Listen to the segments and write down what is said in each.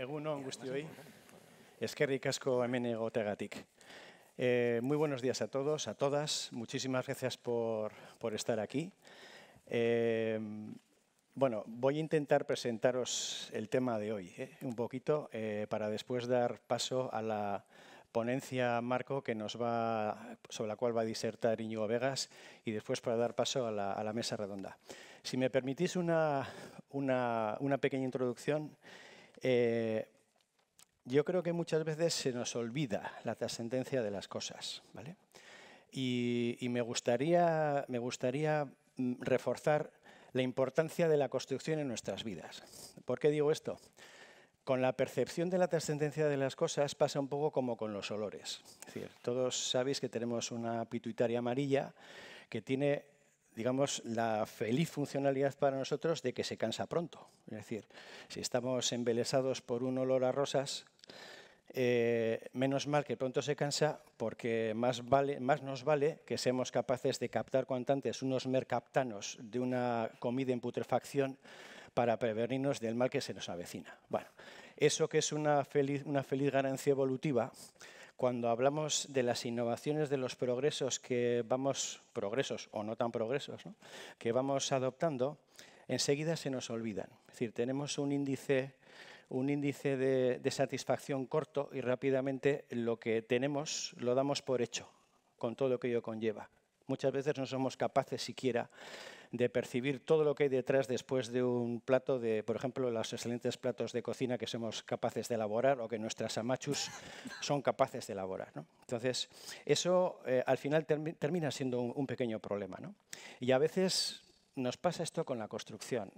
Egunon guztioi. Eskerrik asko hemen MNGO Eh, muy buenos días a todos, a todas. Muchísimas gracias por, por estar aquí. Eh, bueno, voy a intentar presentaros el tema de hoy eh, un poquito eh, para después dar paso a la ponencia marco que nos va, sobre la cual va a disertar Iñigo Vegas y después para dar paso a la, mesa redonda. Si me permitís una, una, una pequeña introducción, eh, yo creo que muchas veces se nos olvida la trascendencia de las cosas, ¿vale? Y, me, gustaría, me gustaría mm, reforzar la importancia de la construcción en nuestras vidas. ¿Por qué digo esto? Con la percepción de la trascendencia de las cosas pasa un poco como con los olores. todos sabéis que tenemos una pituitaria amarilla que tiene digamos, la feliz funcionalidad para nosotros de que se cansa pronto. Es decir, si estamos embelesados por un olor a rosas, eh, menos mal que pronto se cansa, porque más, vale, más nos vale que seamos capaces de captar cuanto antes unos mercaptanos de una comida en putrefacción para prevenirnos del mal que se nos avecina. Bueno, eso que es feliz, una feliz ganancia evolutiva, cuando hablamos de las innovaciones, de los progresos que vamos, progresos o no tan progresos, que vamos adoptando, enseguida se nos olvidan. Es decir, tenemos un índice, un índice de satisfacción corto y rápidamente lo que tenemos lo damos por hecho, con todo lo que ello conlleva. Muchas veces no somos capaces siquiera de percibir todo lo que hay detrás después de un plato de, por ejemplo, los excelentes platos de cocina que somos capaces de elaborar o que nuestras amachus son capaces de elaborar. ¿no? Entonces, eso eh, al final termina siendo un, pequeño problema. ¿no? Y a veces nos pasa esto con la construcción.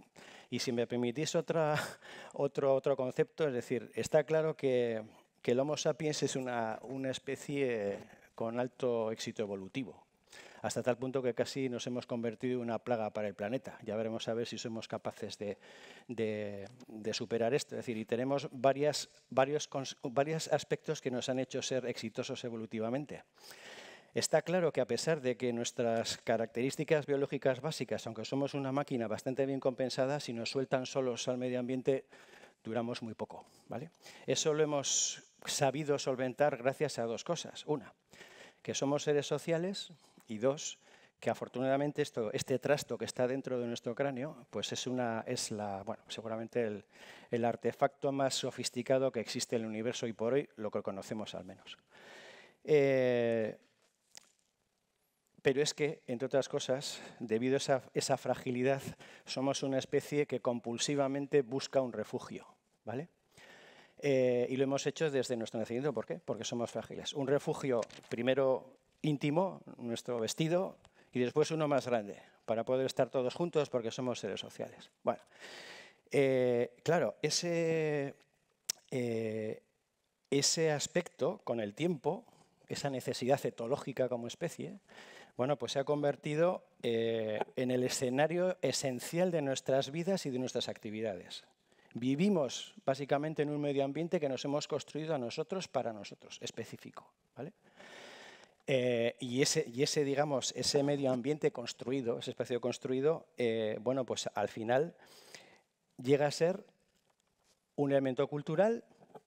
Y si me permitís otra, otro, otro concepto, es decir, está claro que, el Homo sapiens es una especie con alto éxito evolutivo hasta tal punto que casi nos hemos convertido en una plaga para el planeta. Ya veremos a ver si somos capaces de, superar esto. Es decir, y tenemos varios, varios aspectos que nos han hecho ser exitosos evolutivamente. Está claro que a pesar de que nuestras características biológicas básicas, aunque somos una máquina bastante bien compensada, si nos sueltan solos al medio ambiente, duramos muy poco. ¿vale? Eso lo hemos sabido solventar gracias a dos cosas. Una, que somos seres sociales, y dos, que afortunadamente esto, este trasto que está dentro de nuestro cráneo, pues es, una, es la, bueno, seguramente el, el, artefacto más sofisticado que existe en el universo y por hoy lo que conocemos al menos. Eh, pero es que, entre otras cosas, debido a esa, fragilidad, somos una especie que compulsivamente busca un refugio, ¿vale? Eh, y lo hemos hecho desde nuestro nacimiento, ¿por qué? Porque somos frágiles. Un refugio, primero, íntimo, nuestro vestido, y después uno más grande, para poder estar todos juntos porque somos seres sociales. Bueno, eh, claro, ese, eh, ese aspecto con el tiempo, esa necesidad etológica como especie, bueno, pues se ha convertido eh, en el escenario esencial de nuestras vidas y de nuestras actividades. Vivimos básicamente en un medio ambiente que nos hemos construido a nosotros para nosotros, específico. ¿vale? Eh, y, ese, y ese, digamos, ese medio ambiente construido, ese espacio construido, eh, bueno, pues al final llega a ser un elemento cultural.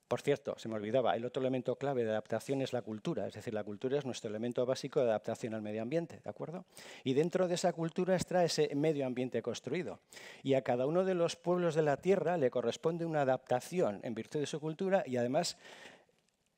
Por cierto, se me olvidaba, el otro elemento clave de adaptación es la cultura, es decir, la cultura es nuestro elemento básico de adaptación al medio ambiente, ¿de acuerdo? Y dentro de esa cultura está ese medio ambiente construido. Y a cada uno de los pueblos de la Tierra le corresponde una adaptación en virtud de su cultura y además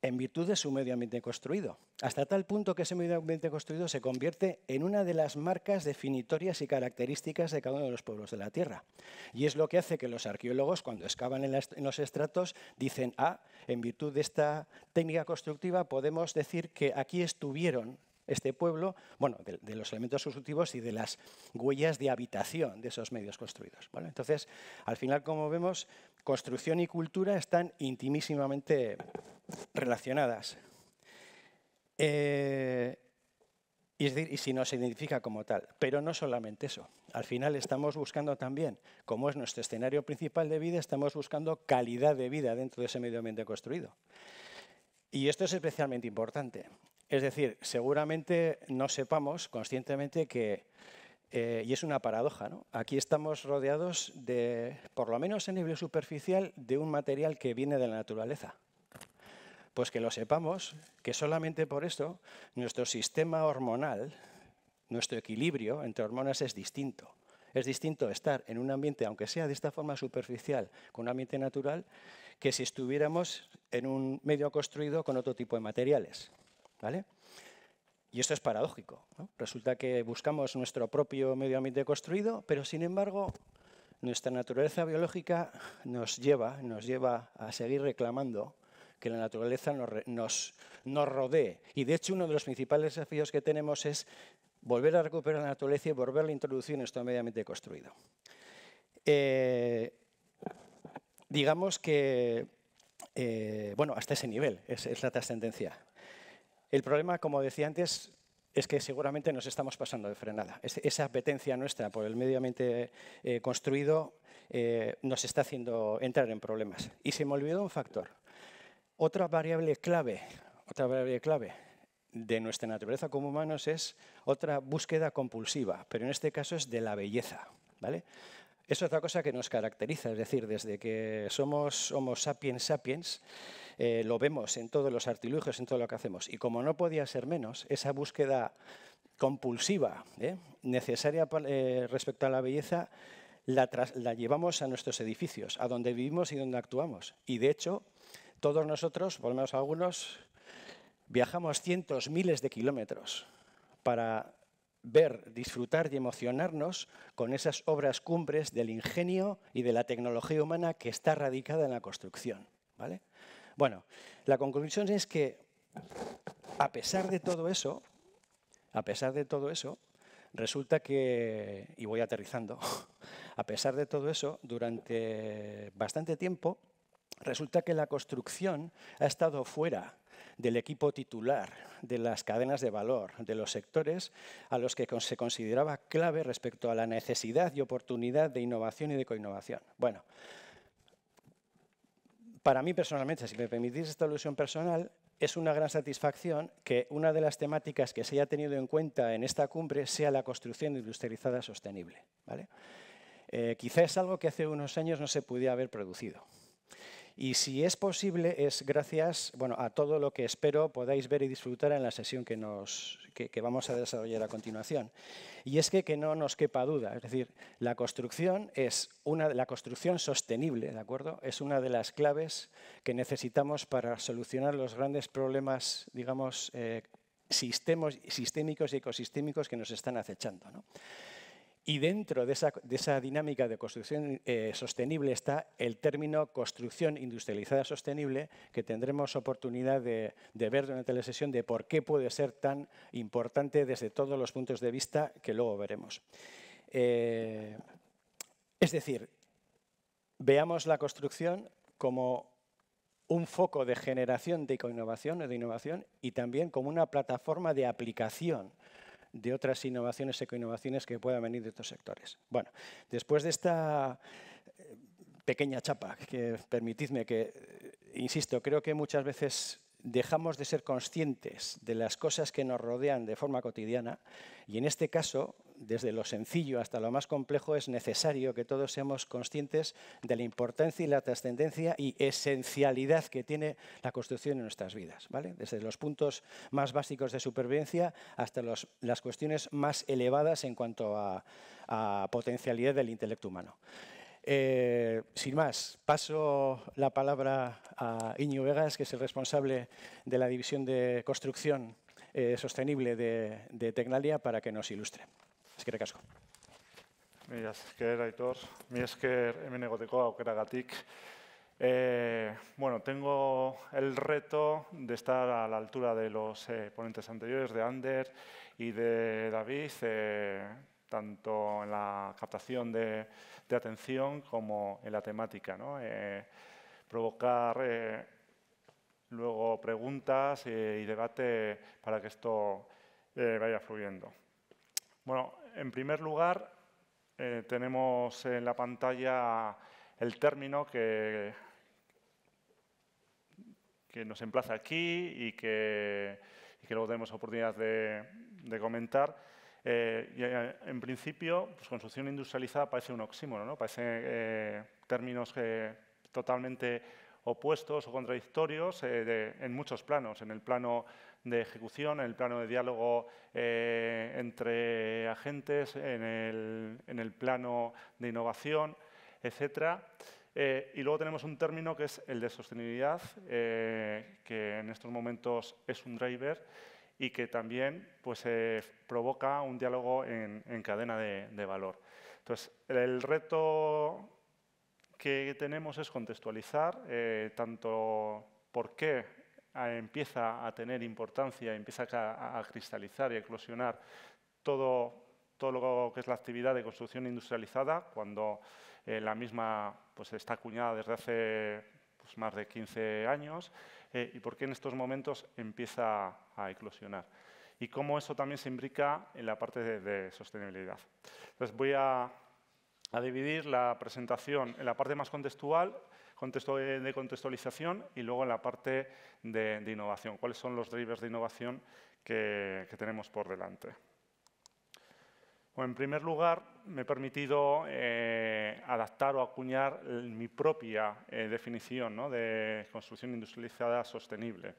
en virtud de su medio ambiente construido, hasta tal punto que ese medio ambiente construido se convierte en una de las marcas definitorias y características de cada uno de los pueblos de la Tierra. Y es lo que hace que los arqueólogos, cuando excavan en, los estratos, dicen, ah, en virtud de esta técnica constructiva podemos decir que aquí estuvieron este pueblo, bueno, de, los elementos constructivos y de las huellas de habitación de esos medios construidos. Entonces, al final, como vemos, construcción y cultura están intimísimamente relacionadas. Eh, y, si nos identifica como tal. Pero no solamente eso. Al final estamos buscando también, como es nuestro escenario principal de vida, estamos buscando calidad de vida dentro de ese medio ambiente construido. Y esto es especialmente importante. Es decir, seguramente no sepamos conscientemente que, eh, y es una paradoja, aquí estamos rodeados de, por lo menos en nivel superficial, de un material que viene de la naturaleza. Pues que lo sepamos, que solamente por eso nuestro sistema hormonal, nuestro equilibrio entre hormonas es distinto. Es distinto estar en un ambiente, aunque sea de esta forma superficial, con un ambiente natural, que si estuviéramos en un medio construido con otro tipo de materiales. ¿vale? Y esto es paradójico. Resulta que buscamos nuestro propio medio ambiente construido, pero sin embargo nuestra naturaleza biológica nos lleva, nos lleva a seguir reclamando que la naturaleza nos, rodee. Y de hecho uno de los principales desafíos que tenemos es volver a recuperar la naturaleza y volver a introducir en esto medio ambiente construido. Eh, digamos que, eh, bueno, hasta ese nivel es, la trascendencia. El problema, como decía antes, es que seguramente nos estamos pasando de frenada. esa apetencia nuestra por el medio ambiente eh, construido nos está haciendo entrar en problemas. Y se me olvidó un factor. Otra variable clave, otra variable clave de nuestra naturaleza como humanos es otra búsqueda compulsiva, pero en este caso es de la belleza. ¿vale? Es otra cosa que nos caracteriza, es decir, desde que somos Homo sapiens sapiens, eh, lo vemos en todos los artilugios, en todo lo que hacemos. Y como no podía ser menos, esa búsqueda compulsiva, ¿eh? necesaria eh, respecto a la belleza, la, la llevamos a nuestros edificios, a donde vivimos y donde actuamos. Y de hecho, todos nosotros, por lo menos algunos, viajamos cientos, miles de kilómetros para ver, disfrutar y emocionarnos con esas obras cumbres del ingenio y de la tecnología humana que está radicada en la construcción. ¿vale? Bueno, la conclusión es que a pesar de todo eso, a pesar de todo eso, resulta que, y voy aterrizando, a pesar de todo eso, durante bastante tiempo Resulta que la construcción ha estado fuera del equipo titular, de las cadenas de valor, de los sectores a los que se consideraba clave respecto a la necesidad y oportunidad de innovación y de coinnovación. Bueno, para mí personalmente, si me permitís esta alusión personal, es una gran satisfacción que una de las temáticas que se haya tenido en cuenta en esta cumbre sea la construcción industrializada sostenible. ¿vale? Eh, es algo que hace unos años no se podía haber producido. Y si es posible, es gracias bueno, a todo lo que espero podáis ver y disfrutar en la sesión que, nos, que, vamos a desarrollar a continuación. Y es que, no nos quepa duda, es decir, la construcción, es una, la construcción sostenible ¿de acuerdo? es una de las claves que necesitamos para solucionar los grandes problemas, digamos, eh, sistemos, sistémicos y ecosistémicos que nos están acechando. ¿no? Y dentro de esa, dinámica de construcción eh, sostenible está el término construcción industrializada sostenible, que tendremos oportunidad de, ver durante la sesión de por qué puede ser tan importante desde todos los puntos de vista que luego veremos. Eh, es decir, veamos la construcción como un foco de generación de innovación, de innovación y también como una plataforma de aplicación de otras innovaciones, ecoinnovaciones que puedan venir de estos sectores. Bueno, después de esta eh, pequeña chapa, que permitidme que, eh, insisto, creo que muchas veces dejamos de ser conscientes de las cosas que nos rodean de forma cotidiana y en este caso desde lo sencillo hasta lo más complejo, es necesario que todos seamos conscientes de la importancia y la trascendencia y esencialidad que tiene la construcción en nuestras vidas, Desde los puntos más básicos de supervivencia hasta las cuestiones más elevadas en cuanto a, potencialidad del intelecto humano. Eh, sin más, paso la palabra a Iñu Vegas, que es el responsable de la División de Construcción eh, Sostenible de, de Tecnalia, para que nos ilustre eskerrik asko. que esker, Aitor. de esker o que era Eh, bueno, tengo el reto de estar a la altura de los eh, ponentes anteriores, de Ander y de David, eh, tanto en la captación de, atención como en la temática. Eh, provocar luego preguntas y debate para que esto vaya fluyendo. Bueno, en primer lugar, eh, tenemos en la pantalla el término que, nos emplaza aquí y que, que luego tenemos oportunidad de, comentar. Eh, eh, en principio, pues, construcción industrializada parece un oxímono, ¿no? parece términos totalmente opuestos o contradictorios en muchos planos, en el plano de ejecución, en el plano de diálogo eh, entre agentes, en el, plano de innovación, etc. Eh, y luego tenemos un término que es el de sostenibilidad, eh, que en estos momentos es un driver y que también pues, provoca un diálogo en, cadena de, de, valor. Entonces, el reto que tenemos es contextualizar tanto por qué empieza a tener importancia, empieza a, cristalizar y a eclosionar todo, todo lo que es la actividad de construcción industrializada, cuando eh, la misma pues, está acuñada desde hace pues, más de 15 años, eh, y por qué en estos momentos empieza a eclosionar. Y cómo eso también se imbrica en la parte de, sostenibilidad. Entonces voy a dividir la presentación en la parte más contextual contexto de contextualización y luego en la parte de, innovación. ¿Cuáles son los drivers de innovación que, tenemos por delante? en primer lugar, me he permitido eh, adaptar o acuñar mi propia eh, definición de construcción industrializada sostenible.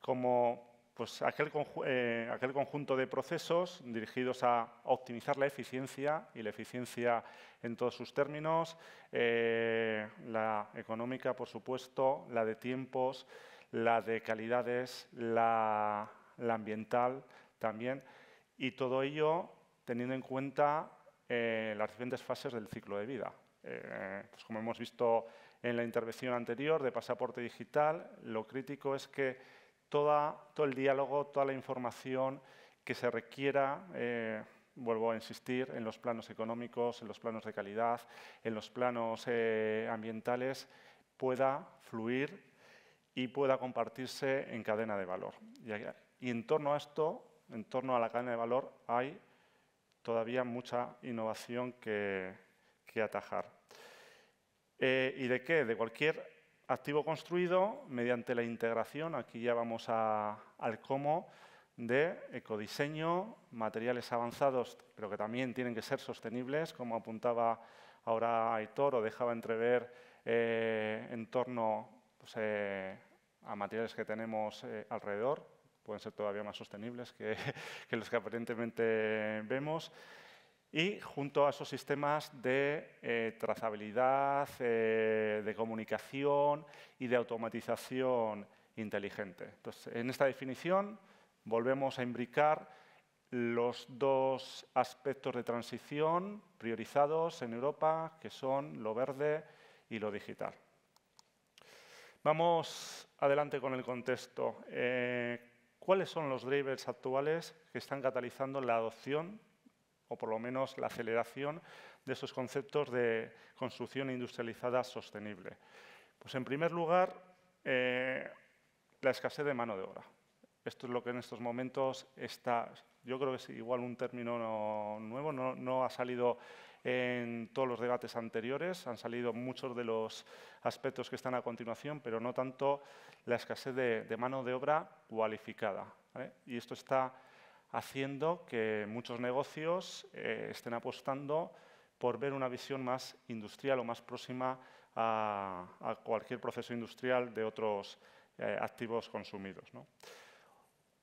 Como pues aquel, eh, aquel, conjunto de procesos dirigidos a optimizar la eficiencia y la eficiencia en todos sus términos, eh, la económica, por supuesto, la de tiempos, la de calidades, la, ambiental también, y todo ello teniendo en cuenta eh, las diferentes fases del ciclo de vida. Pues como hemos visto en la intervención anterior de pasaporte digital, lo crítico es que todo el diálogo, toda la información que se requiera, eh, vuelvo a insistir, en los planos económicos, en los planos de calidad, en los planos eh, ambientales, pueda fluir y pueda compartirse en cadena de valor. Y, en torno a esto, en torno a la cadena de valor, hay todavía mucha innovación que, atajar. Eh, ¿Y de qué? De cualquier activo construido mediante la integración, aquí ya vamos al cómo, de ecodiseño, materiales avanzados, pero que también tienen que ser sostenibles, como apuntaba ahora Aitor o dejaba entrever eh, en torno pues, eh, a materiales que tenemos eh, alrededor, pueden ser todavía más sostenibles que los que aparentemente vemos y junto a esos sistemas de eh, trazabilidad, eh, de comunicación y de automatización inteligente. Entonces, en esta definición volvemos a imbricar los dos aspectos de transición priorizados en Europa, que son lo verde y lo digital. Vamos adelante con el contexto. Eh, ¿Cuáles son los drivers actuales que están catalizando la adopción o por lo menos la aceleración de esos conceptos de construcción industrializada sostenible. Pues en primer lugar, eh, la escasez de mano de obra. Esto es lo que en estos momentos está, yo creo que es igual un término nuevo, no, ha salido en todos los debates anteriores, han salido muchos de los aspectos que están a continuación, pero no tanto la escasez de, mano de obra cualificada. Y esto está haciendo que muchos negocios eh, estén apostando por ver una visión más industrial o más próxima a, cualquier proceso industrial de otros eh, activos consumidos.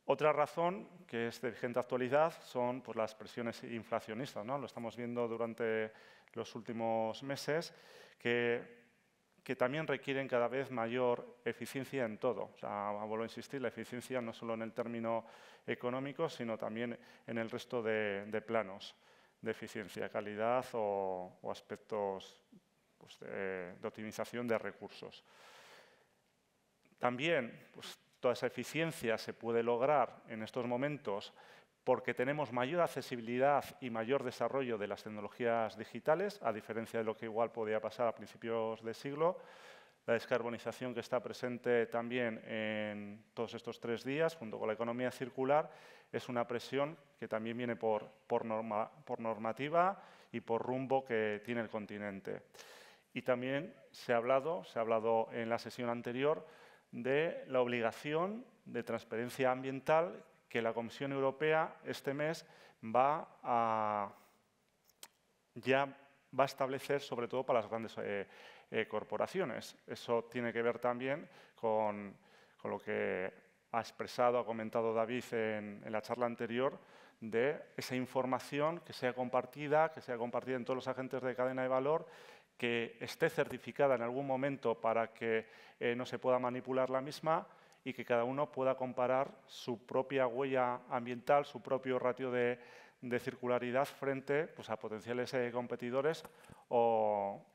Otra razón que es de vigente actualidad son pues, las presiones inflacionistas. ¿no? Lo estamos viendo durante los últimos meses, que que también requieren cada vez mayor eficiencia en todo. O vuelvo a insistir, la eficiencia no solo en el término económico, sino también en el resto de, planos de eficiencia, calidad o, aspectos pues, de, optimización de recursos. También pues, toda esa eficiencia se puede lograr en estos momentos porque tenemos mayor accesibilidad y mayor desarrollo de las tecnologías digitales, a diferencia de lo que igual podía pasar a principios de siglo. La descarbonización que está presente también en todos estos tres días, junto con la economía circular, es una presión que también viene por, por normativa y por rumbo que tiene el continente. Y también se ha hablado, se ha hablado en la sesión anterior, de la obligación de transparencia ambiental que la Comisión Europea este mes va a, ya va a establecer, sobre todo para las grandes eh, eh, corporaciones. Eso tiene que ver también con, lo que ha expresado, ha comentado David en, la charla anterior, de esa información que sea compartida, que sea compartida en todos los agentes de cadena de valor, que esté certificada en algún momento para que eh, no se pueda manipular la misma y que cada uno pueda comparar su propia huella ambiental, su propio ratio de, circularidad frente pues, a potenciales eh, competidores o,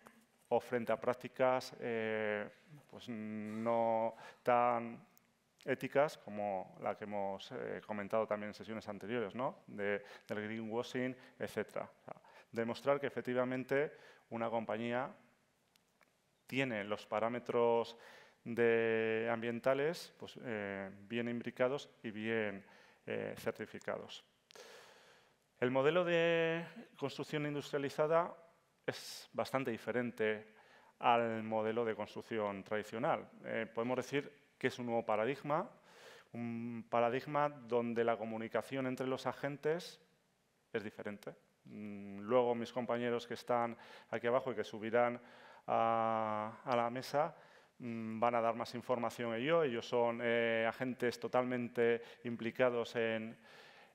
frente a prácticas eh, pues, no tan éticas como la que hemos eh, comentado también en sesiones anteriores, del greenwashing, etc. demostrar que efectivamente una compañía tiene los parámetros de ambientales pues, eh, bien imbricados y bien eh, certificados. El modelo de construcción industrializada es bastante diferente al modelo de construcción tradicional. Eh, podemos decir que es un nuevo paradigma, un paradigma donde la comunicación entre los agentes es diferente. Mm, luego mis compañeros que están aquí abajo y que subirán a, a la mesa Mm, van a dar más información ellos. Ellos son eh, agentes totalmente implicados en,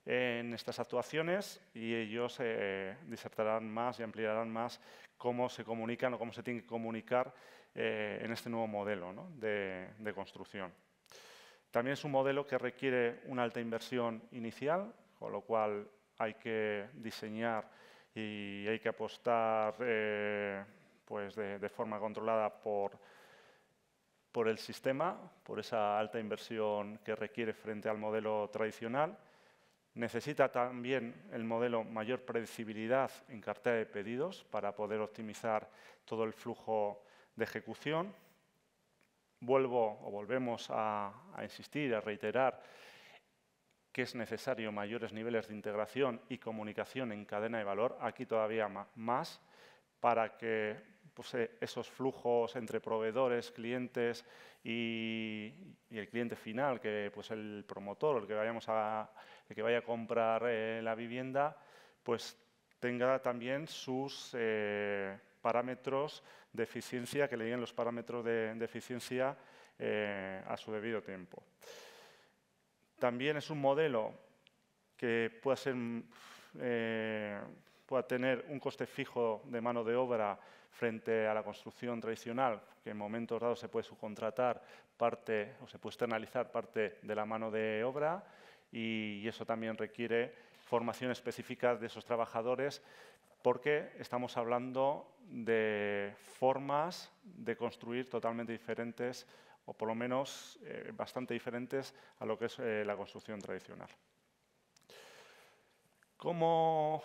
estas actuaciones y ellos eh, disertarán más y ampliarán más cómo se comunican o cómo se tiene que comunicar eh, en este nuevo modelo de, construcción. También es un modelo que requiere una alta inversión inicial, con lo cual hay que diseñar y hay que apostar pues de, forma controlada por por el sistema, por esa alta inversión que requiere frente al modelo tradicional. Necesita también el modelo mayor predecibilidad en cartera de pedidos para poder optimizar todo el flujo de ejecución. Vuelvo o volvemos a, a insistir, a reiterar que es necesario mayores niveles de integración y comunicación en cadena de valor, aquí todavía más, para que pues, eh, esos flujos entre proveedores, clientes y, el cliente final, que pues el promotor, el que, vayamos el que vaya a comprar eh, la vivienda, pues tenga también sus eh, parámetros de eficiencia, que le lleguen los parámetros de, eficiencia a su debido tiempo. También es un modelo que pueda ser pueda tener un coste fijo de mano de obra frente a la construcción tradicional, que en momentos dados se puede subcontratar parte o se puede externalizar parte de la mano de obra y, eso también requiere formación específica de esos trabajadores porque estamos hablando de formas de construir totalmente diferentes o por lo menos eh, bastante diferentes a lo que es eh, la construcción tradicional. ¿Cómo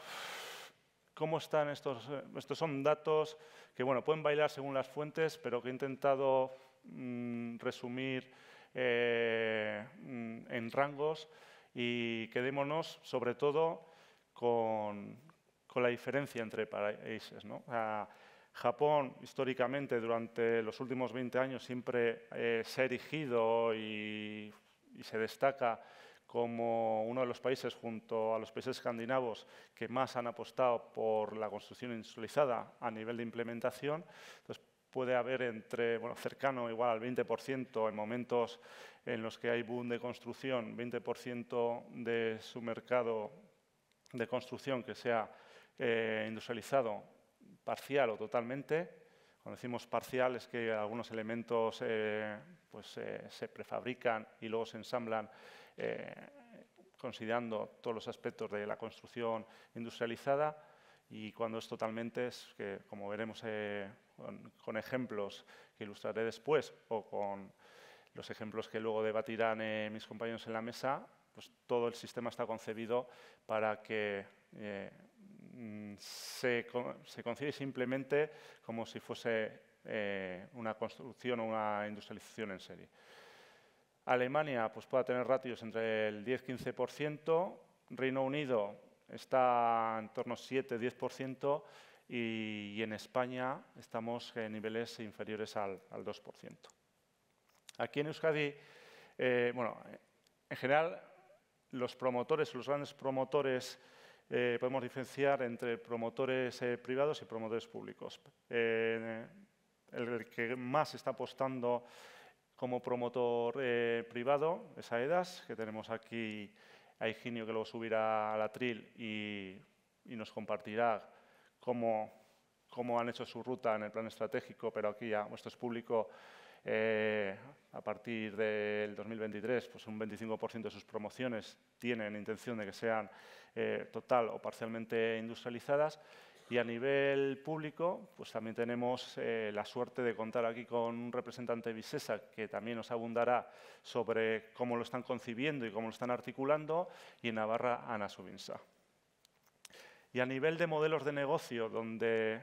cómo están estos, estos son datos que bueno, pueden bailar según las fuentes, pero que he intentado mm, resumir eh, mm, en rangos y quedémonos sobre todo con, la diferencia entre países. Japón, históricamente, durante los últimos 20 años, siempre eh, se ha erigido y se destaca como uno de los países, junto a los países escandinavos, que más han apostado por la construcción industrializada a nivel de implementación. Entonces, puede haber entre, bueno, cercano igual al 20% en momentos en los que hay boom de construcción, 20% de su mercado de construcción que sea eh, industrializado parcial o totalmente, cuando decimos parcial es que algunos elementos eh, pues, eh, se prefabrican y luego se ensamblan eh, considerando todos los aspectos de la construcción industrializada y cuando es totalmente, como veremos eh, con, ejemplos que ilustraré después o con los ejemplos que luego debatirán eh, mis compañeros en la mesa, pues todo el sistema está concebido para que mm, se, se concibe simplemente como si fuese una construcción o una industrialización en serie. Alemania pues, pueda tener ratios entre el 10-15%, Reino Unido está en torno al 7-10% y, en España estamos en niveles inferiores al, 2%. Aquí en Euskadi, eh, bueno, en general los promotores, los grandes promotores, eh, podemos diferenciar entre promotores eh, privados y promotores públicos. el que más está apostando como promotor eh, privado privado, edas que tenemos aquí a Higinio que luego subirá al atril y, y, nos compartirá cómo, han hecho su ruta en el plan estratégico, pero aquí ya esto es público. Eh, a partir del 2023, pues un 25% de sus promociones tienen intención de que sean eh, total o parcialmente industrializadas y a nivel público, pues también tenemos eh, la suerte de contar aquí con un representante de Visesa que también nos abundará sobre cómo lo están concibiendo y cómo lo están articulando, y en Navarra, Ana Subinsa. Y a nivel de modelos de negocio, donde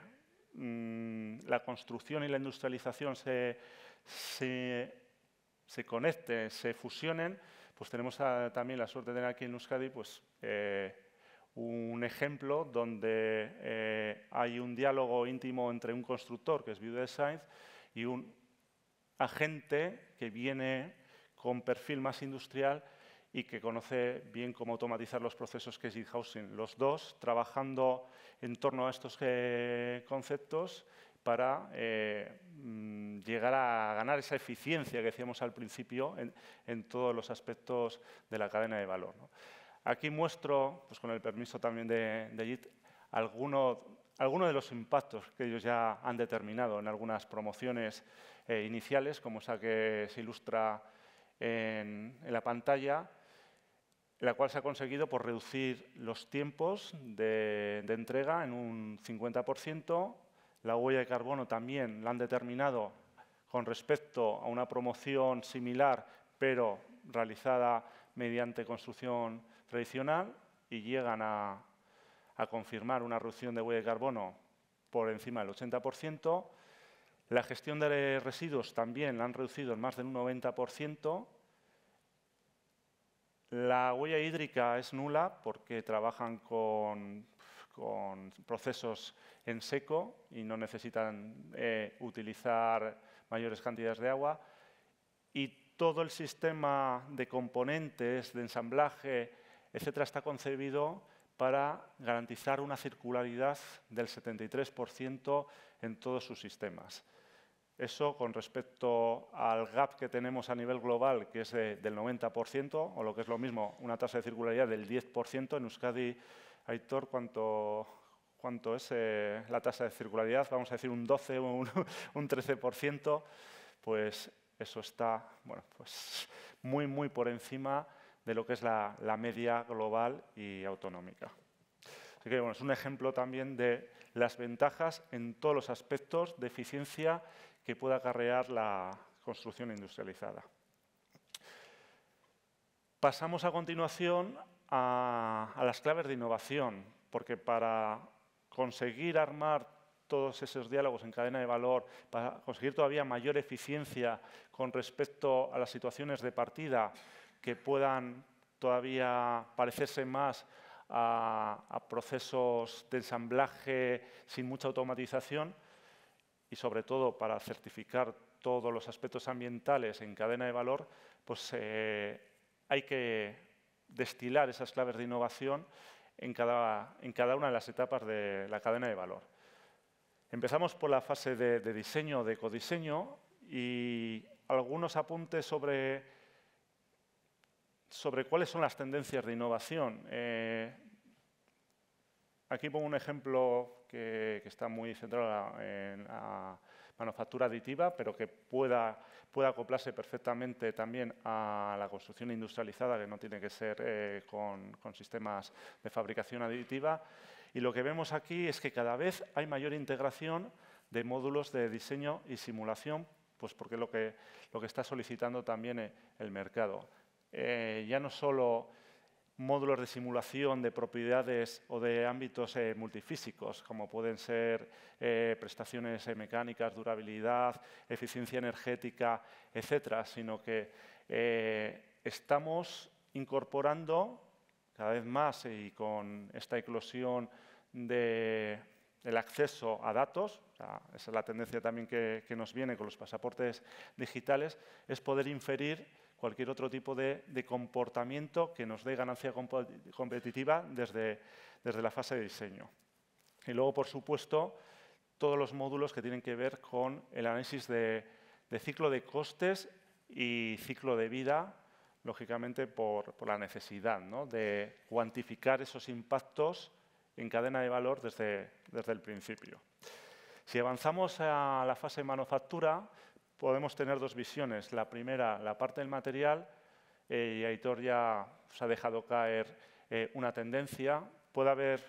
mm, la construcción y la industrialización se, se, conecten, se fusionen, pues tenemos ah, también la suerte de tener aquí en Euskadi pues, eh, un ejemplo donde eh, hay un diálogo íntimo entre un constructor, que es View Design, y un agente que viene con perfil más industrial y que conoce bien cómo automatizar los procesos que es e-housing. Los dos trabajando en torno a estos eh, conceptos para eh, mm, llegar a ganar esa eficiencia que decíamos al principio en, todos los aspectos de la cadena de valor. Aquí muestro, pues con el permiso también de, de JIT, algunos de los impactos que ellos ya han determinado en algunas promociones eh, iniciales, como esa que se ilustra en, la pantalla, la cual se ha conseguido por reducir los tiempos de, de, entrega en un 50%. La huella de carbono también la han determinado con respecto a una promoción similar, pero realizada mediante construcción tradicional y llegan a, confirmar una reducción de huella de carbono por encima del 80%. La gestión de residuos también la han reducido en más del 90%. La huella hídrica es nula porque trabajan con, procesos en seco y no necesitan eh, utilizar mayores cantidades de agua. Y todo el sistema de componentes, de ensamblaje, etcétera, está concebido para garantizar una circularidad del 73% en todos sus sistemas. Eso con respecto al gap que tenemos a nivel global, que es del 90%, o lo que es lo mismo, una tasa de circularidad del 10%. En Euskadi, Aitor, ¿cuánto, es eh, la tasa de circularidad? Vamos a decir un 12 o un, 13%. Pues eso está bueno, pues muy, muy por encima de lo que es la, media global y autonómica. Así que bueno, es un ejemplo también de las ventajas en todos los aspectos de eficiencia que puede acarrear la construcción industrializada. Pasamos a continuación a las claves de innovación, porque para conseguir armar todos esos diálogos en cadena de valor, para conseguir todavía mayor eficiencia con respecto a las situaciones de partida, que puedan todavía parecerse más a, procesos de ensamblaje sin mucha automatización y sobre todo para certificar todos los aspectos ambientales en cadena de valor, pues eh, hay que destilar esas claves de innovación en cada, en cada, una de las etapas de la cadena de valor. Empezamos por la fase de, de diseño, de codiseño, y algunos apuntes sobre sobre cuáles son las tendencias de innovación. Eh, aquí pongo un ejemplo que, está muy centrado en la manufactura aditiva, pero que pueda, acoplarse perfectamente también a la construcción industrializada, que no tiene que ser eh, con, sistemas de fabricación aditiva. Y lo que vemos aquí es que cada vez hay mayor integración de módulos de diseño y simulación, pues porque es lo que está solicitando también eh, el mercado. Eh, ya no solo módulos de simulación de propiedades o de ámbitos eh, multifísicos, como pueden ser eh, prestaciones mecánicas, durabilidad, eficiencia energética, etcétera, sino que estamos incorporando cada vez más y con esta eclosión del acceso a datos, esa es la tendencia también que nos viene con los pasaportes digitales, es poder inferir cualquier otro tipo de, comportamiento que nos dé ganancia competitiva desde, la fase de diseño. Y luego, por supuesto, todos los módulos que tienen que ver con el análisis de, ciclo de costes y ciclo de vida, lógicamente por, la necesidad de cuantificar esos impactos en cadena de valor desde el principio. Si avanzamos a la fase de manufactura, podemos tener dos visiones. La primera, la parte del material, eh, y Aitor ya se ha dejado caer eh, una tendencia. Puede haber,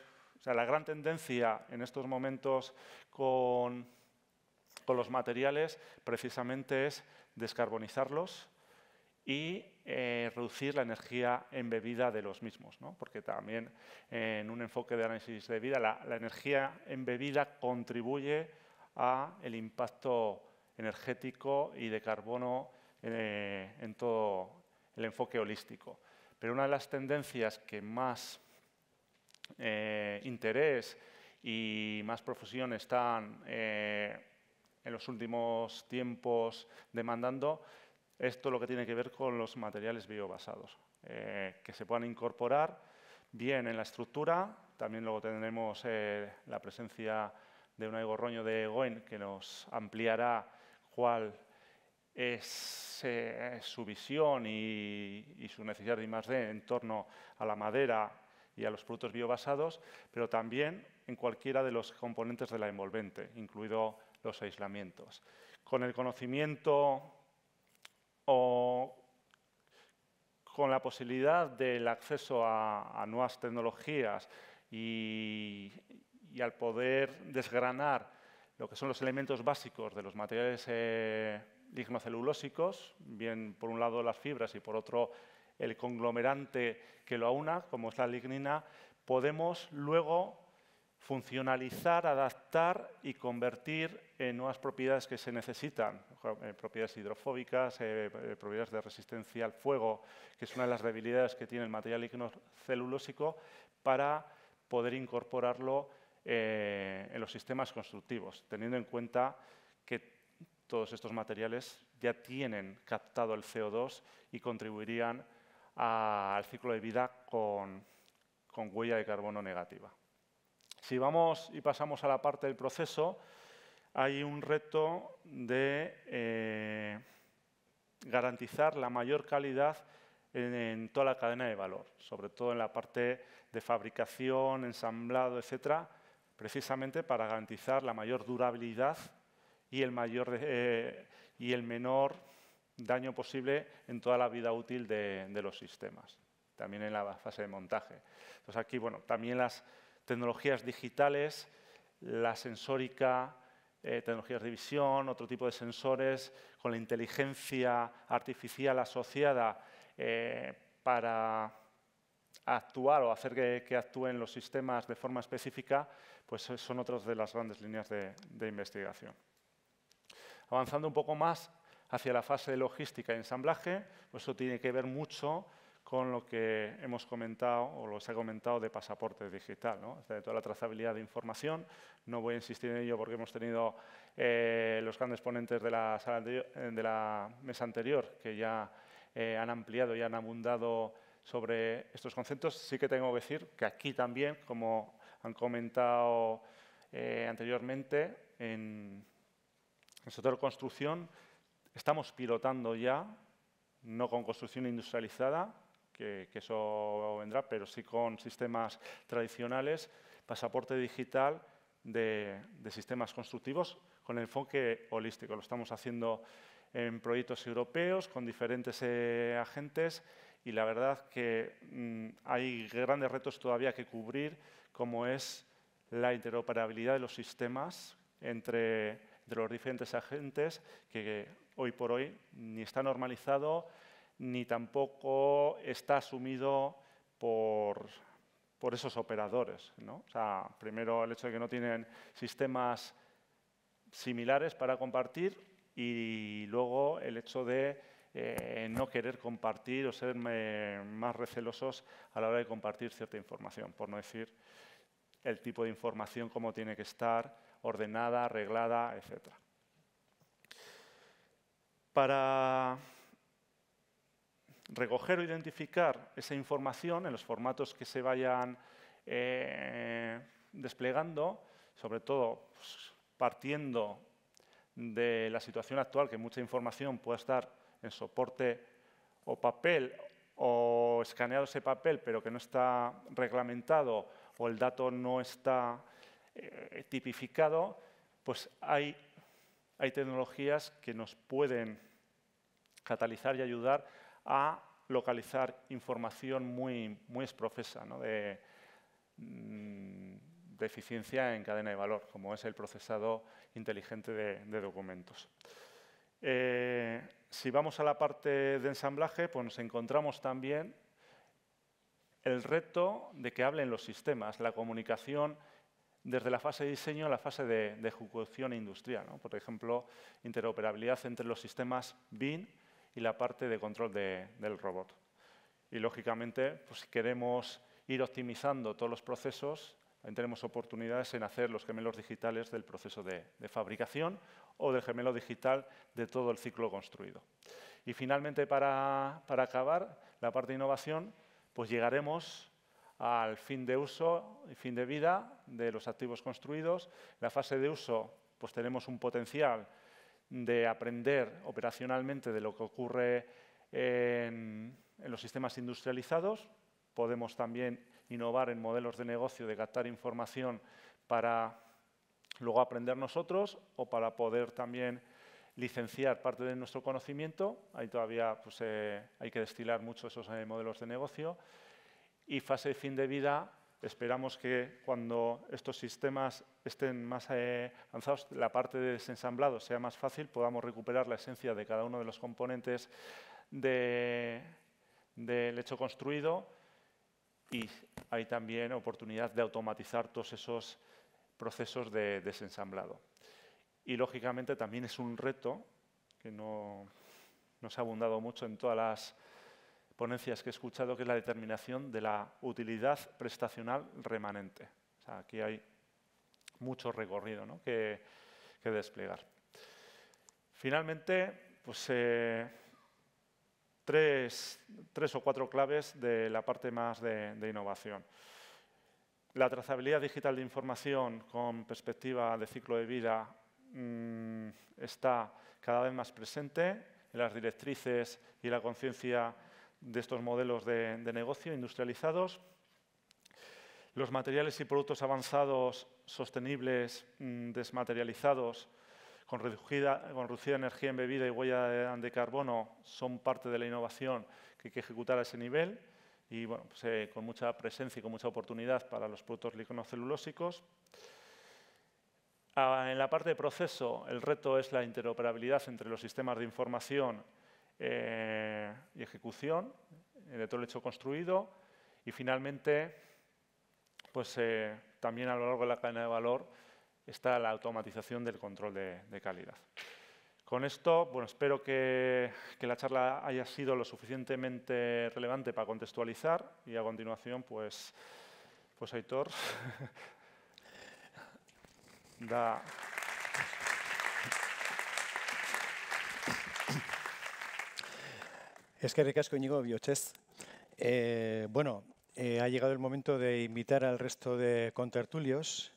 sea, la gran tendencia en estos momentos con, los materiales precisamente es descarbonizarlos y eh, reducir la energía embebida de los mismos, porque también en un enfoque de análisis de vida la, la energía embebida contribuye a el impacto energético y de carbono eh, en todo el enfoque holístico. Pero una de las tendencias que más eh, interés y más profusión están eh, en los últimos tiempos demandando esto todo lo que tiene que ver con los materiales biobasados, que se puedan incorporar bien en la estructura, también luego tendremos la presencia de un gorroño de Goen que nos ampliará cuál es eh, su visión y, su necesidad de I+.D. en torno a la madera y a los productos biobasados, pero también en cualquiera de los componentes de la envolvente, incluido los aislamientos. Con el conocimiento o con la posibilidad del acceso a, nuevas tecnologías y al poder desgranar lo que son los elementos básicos de los materiales eh, lignocelulósicos, bien por un lado las fibras y por otro el conglomerante que lo aúna, como es la lignina, podemos luego funcionalizar, adaptar y convertir en nuevas propiedades que se necesitan, eh, propiedades hidrofóbicas, eh, propiedades de resistencia al fuego, que es una de las debilidades que tiene el material lignocelulósico, para poder incorporarlo eh, en los sistemas constructivos, teniendo en cuenta que todos estos materiales ya tienen captado el CO2 y contribuirían al ciclo de vida con, huella de carbono negativa. Si vamos y pasamos a la parte del proceso, hay un reto de eh, garantizar la mayor calidad en, toda la cadena de valor, sobre todo en la parte de fabricación, ensamblado, etc., precisamente para garantizar la mayor durabilidad y el, mayor, eh, y el menor daño posible en toda la vida útil de, los sistemas, también en la fase de montaje. Entonces aquí, bueno, también las tecnologías digitales, la sensórica, eh, tecnologías de visión, otro tipo de sensores, con la inteligencia artificial asociada eh, para actuar o hacer que, actúen los sistemas de forma específica, pues eh, son otras de las grandes líneas de, investigación. Avanzando un poco más hacia la fase de logística y ensamblaje, pues eso tiene que ver mucho con lo que hemos comentado o lo que ha comentado de pasaporte digital, de toda la trazabilidad de información. No voy a insistir en ello porque hemos tenido eh, los grandes ponentes de la, sala eh, de la mesa anterior que ya han ampliado y han abundado sobre estos conceptos, sí que tengo que decir que aquí también, como han comentado eh, anteriormente, en el sector construcción estamos pilotando ya, no con construcción industrializada, que, eso vendrá, pero sí con sistemas tradicionales, pasaporte digital de, sistemas constructivos con enfoque holístico. Lo estamos haciendo en proyectos europeos con diferentes eh, agentes y la verdad que mm, hay grandes retos todavía que cubrir, como es la interoperabilidad de los sistemas entre, los diferentes agentes, que, hoy por hoy ni está normalizado, ni tampoco está asumido por, por esos operadores. sea, primero el hecho de que no tienen sistemas similares para compartir y luego el hecho de eh, no querer compartir o ser más recelosos a la hora de compartir cierta información, por no decir el tipo de información, cómo tiene que estar ordenada, arreglada, etc. Para recoger o identificar esa información en los formatos que se vayan eh, desplegando, sobre todo pues, partiendo de la situación actual, que mucha información puede estar en soporte o papel o escaneado ese papel pero que no está reglamentado o el dato no está eh, tipificado, pues hay, hay tecnologías que nos pueden catalizar y ayudar a localizar información muy, muy mm, de, eficiencia en cadena de valor, como es el procesado inteligente de, documentos. Eh, si vamos a la parte de ensamblaje, pues nos encontramos también el reto de que hablen los sistemas, la comunicación desde la fase de diseño a la fase de, ejecución industrial. ¿no? Por ejemplo, interoperabilidad entre los sistemas bin y la parte de control del robot. Y lógicamente, pues, si queremos ir optimizando todos los procesos, tenemos oportunidades en hacer los gemelos digitales del proceso de, de fabricación o del gemelo digital de todo el ciclo construido. Y finalmente, para, acabar, la parte de innovación, pues llegaremos al fin de uso y fin de vida de los activos construidos. La fase de uso, pues tenemos un potencial de aprender operacionalmente de lo que ocurre en los sistemas industrializados. Podemos también innovar en modelos de negocio, de captar información para luego aprender nosotros o para poder también licenciar parte de nuestro conocimiento. Ahí todavía pues, eh, hay que destilar mucho esos eh, modelos de negocio. Y fase de fin de vida, esperamos que cuando estos sistemas estén más eh, avanzados, la parte de desensamblado sea más fácil, podamos recuperar la esencia de cada uno de los componentes del hecho construido y hay también oportunidad de automatizar todos esos procesos de desensamblado. Y lógicamente también es un reto que no, se ha abundado mucho en todas las ponencias que he escuchado, que es la determinación de la utilidad prestacional remanente. aquí hay mucho recorrido ¿no? que, desplegar. Finalmente, pues, eh, tres, o cuatro claves de la parte más de innovación la trazabilidad digital de información con perspectiva de ciclo de vida mm, está cada vez más presente en las directrices y la conciencia de estos modelos de, negocio industrializados. Los materiales y productos avanzados, sostenibles, mm, desmaterializados, con reducida, energía en bebida y huella de carbono, son parte de la innovación que hay que ejecutar a ese nivel y bueno, pues, eh, con mucha presencia y con mucha oportunidad para los productos liconocelulósicos. Ah, en la parte de proceso, el reto es la interoperabilidad entre los sistemas de información eh, y ejecución eh, de todo el hecho construido. Y finalmente, pues también a lo largo de la cadena de valor está la automatización del control de calidad. Con esto, bueno, espero que, la charla haya sido lo suficientemente relevante para contextualizar y a continuación, pues, pues Aitor da... Es que ricasco, Íñigo Bioches. Eh, bueno, eh, ha llegado el momento de invitar al resto de contertulios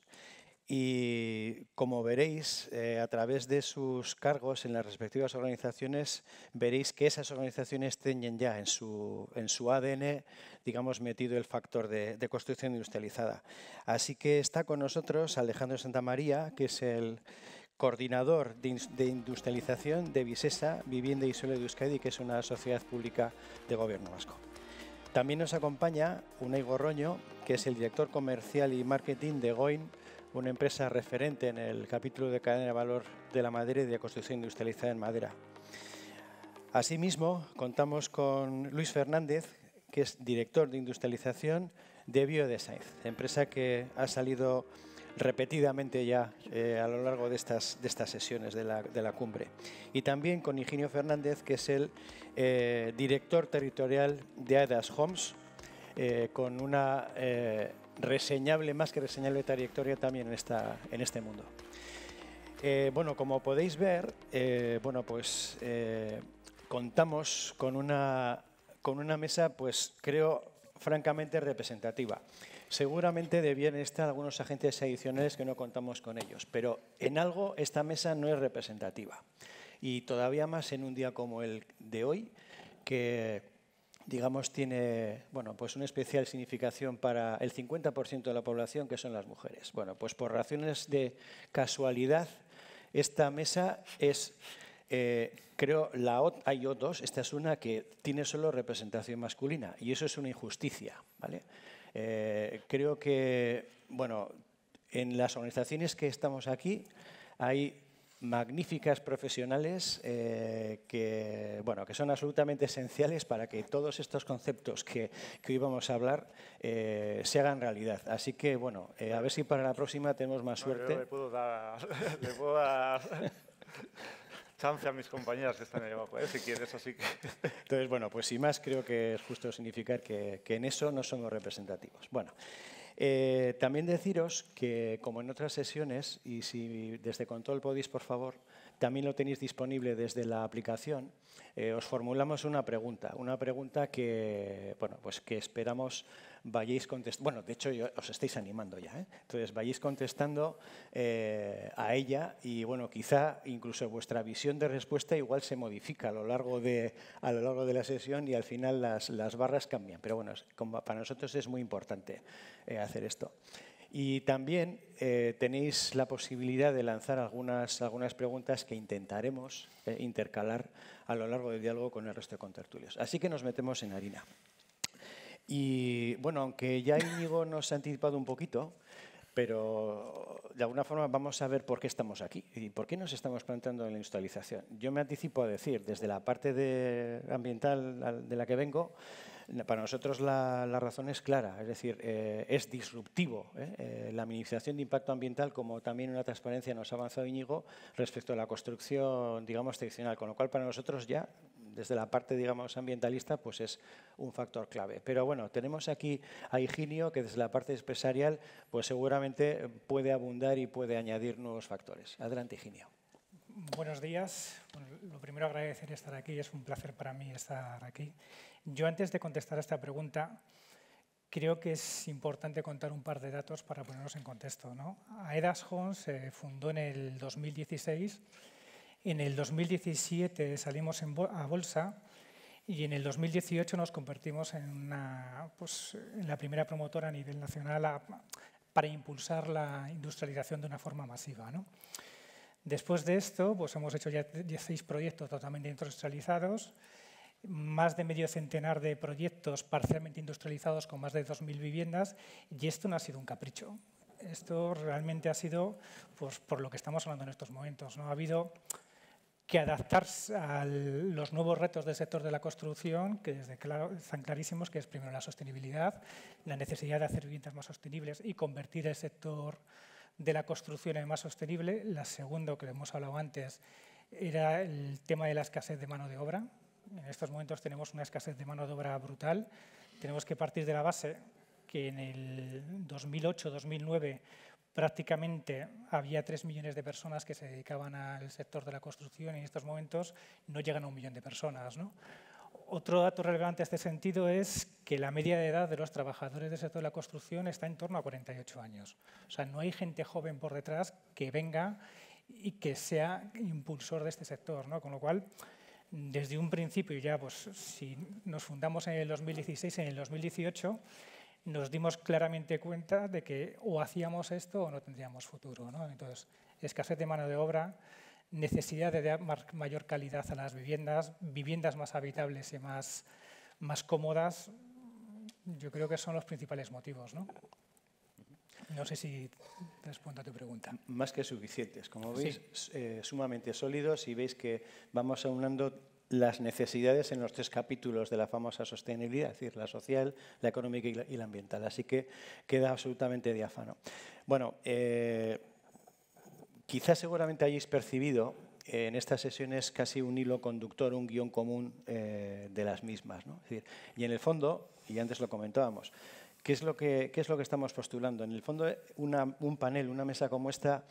y como veréis, eh, a través de sus cargos en las respectivas organizaciones, veréis que esas organizaciones tienen ya en su, en su ADN, digamos, metido el factor de, construcción industrializada. Así que está con nosotros Alejandro Santamaría, que es el coordinador de, industrialización de Visesa, Vivienda y Suelo de Euskadi, que es una sociedad pública de gobierno vasco. También nos acompaña Unai Gorroño, que es el director comercial y marketing de Goin, una empresa referente en el capítulo de cadena de valor de la madera y de construcción industrializada en madera. Asimismo, contamos con Luis Fernández, que es director de industrialización de Biodesign, empresa que ha salido repetidamente ya eh, a lo largo de estas, de estas sesiones de la, cumbre. Y también con Ingenio Fernández, que es el eh, director territorial de AEDAS Homes, eh, con una reseñable, más que reseñable trayectoria también en, esta, en este mundo. Eh, bueno, como podéis ver, eh, bueno, pues eh, contamos con una, con una mesa, pues creo, francamente representativa. Seguramente debían estar algunos agentes adicionales que no contamos con ellos, pero en algo esta mesa no es representativa. Y todavía más en un día como el de hoy, que digamos, tiene bueno, pues una especial significación para el 50% de la población, que son las mujeres. Bueno, pues por razones de casualidad, esta mesa es, eh, creo, la hay dos, esta es una que tiene solo representación masculina, y eso es una injusticia. ¿vale? Eh, creo que, bueno, en las organizaciones que estamos aquí hay magníficas profesionales eh, que, bueno, que son absolutamente esenciales para que todos estos conceptos que, hoy vamos a hablar eh, se hagan realidad. Así que, bueno, eh, a ver si para la próxima tenemos más suerte. le puedo dar, chance a mis compañeras que están ahí abajo, si quieres, así que... Entonces, bueno, pues sin más creo que es justo significar que, que en eso no somos representativos. Bueno. Eh, también deciros que, como en otras sesiones, y si desde Control podéis, por favor, también lo tenéis disponible desde la aplicación, eh, os formulamos una pregunta, una pregunta que, bueno, pues que esperamos vayáis contestando, bueno, de hecho os estáis animando ya, ¿eh? entonces vayáis contestando eh, a ella y bueno, quizá incluso vuestra visión de respuesta igual se modifica a lo largo de, a lo largo de la sesión y al final las, las barras cambian, pero bueno, para nosotros es muy importante eh, hacer esto. Y también eh, tenéis la posibilidad de lanzar algunas, algunas preguntas que intentaremos intercalar a lo largo del diálogo con el resto de contertulios. Así que nos metemos en harina. Y bueno, aunque ya Íñigo nos ha anticipado un poquito, pero de alguna forma vamos a ver por qué estamos aquí y por qué nos estamos planteando la industrialización. Yo me anticipo a decir, desde la parte de ambiental de la que vengo, para nosotros la, razón es clara, es decir, eh, es disruptivo. ¿eh? Eh, la minimización de impacto ambiental, como también una transparencia nos ha avanzado Íñigo, respecto a la construcción, digamos, tradicional, con lo cual para nosotros ya desde la parte, digamos, ambientalista, pues es un factor clave. Pero bueno, tenemos aquí a Higinio, que desde la parte empresarial, pues seguramente puede abundar y puede añadir nuevos factores. Adelante, Higinio. Buenos días. lo primero agradecer estar aquí, es un placer para mí estar aquí. Yo antes de contestar a esta pregunta, creo que es importante contar un par de datos para ponernos en contexto. ¿no? AEDAS home se fundó en el 2016 en el 2017 salimos a bolsa y en el 2018 nos convertimos en, una, pues, la primera promotora a nivel nacional para impulsar la industrialización de una forma masiva. Después de esto, pues hemos hecho ya 16 proyectos totalmente industrializados, más de medio centenar de proyectos parcialmente industrializados con más de 2.000 viviendas y esto no ha sido un capricho. Esto realmente ha sido pues, por lo que estamos hablando en estos momentos. ¿no? Ha habido que adaptarse a los nuevos retos del sector de la construcción, que desde están clarísimos, que es primero la sostenibilidad, la necesidad de hacer viviendas más sostenibles y convertir el sector de la construcción en más sostenible. La segunda, que hemos hablado antes, era el tema de la escasez de mano de obra. En estos momentos tenemos una escasez de mano de obra brutal. Tenemos que partir de la base que en el 2008-2009 prácticamente había 3 millones de personas que se dedicaban al sector de la construcción y en estos momentos no llegan a un millón de personas. ¿no? Otro dato relevante a este sentido es que la media de edad de los trabajadores del sector de la construcción está en torno a 48 años. O sea, no hay gente joven por detrás que venga y que sea impulsor de este sector, ¿no? Con lo cual, desde un principio ya, pues si nos fundamos en el 2016, en el 2018, nos dimos claramente cuenta de que o hacíamos esto o no tendríamos futuro. ¿no? Entonces, escasez de mano de obra, necesidad de dar mayor calidad a las viviendas, viviendas más habitables y más, más cómodas, yo creo que son los principales motivos. ¿no? No sé si respondo a tu pregunta. Más que suficientes, como veis, eh, sumamente sólidos y veis que vamos aunando las necesidades en los tres capítulos de la famosa sostenibilidad, es decir, la social, la económica y la, ambiental. Así que queda absolutamente diáfano. Bueno, eh, quizás seguramente hayáis percibido en estas sesiones casi un hilo conductor, un guión común eh, de las mismas. y en el fondo, y antes lo comentábamos, ¿qué es lo que, es lo que estamos postulando? En el fondo, un panel, una mesa como esta,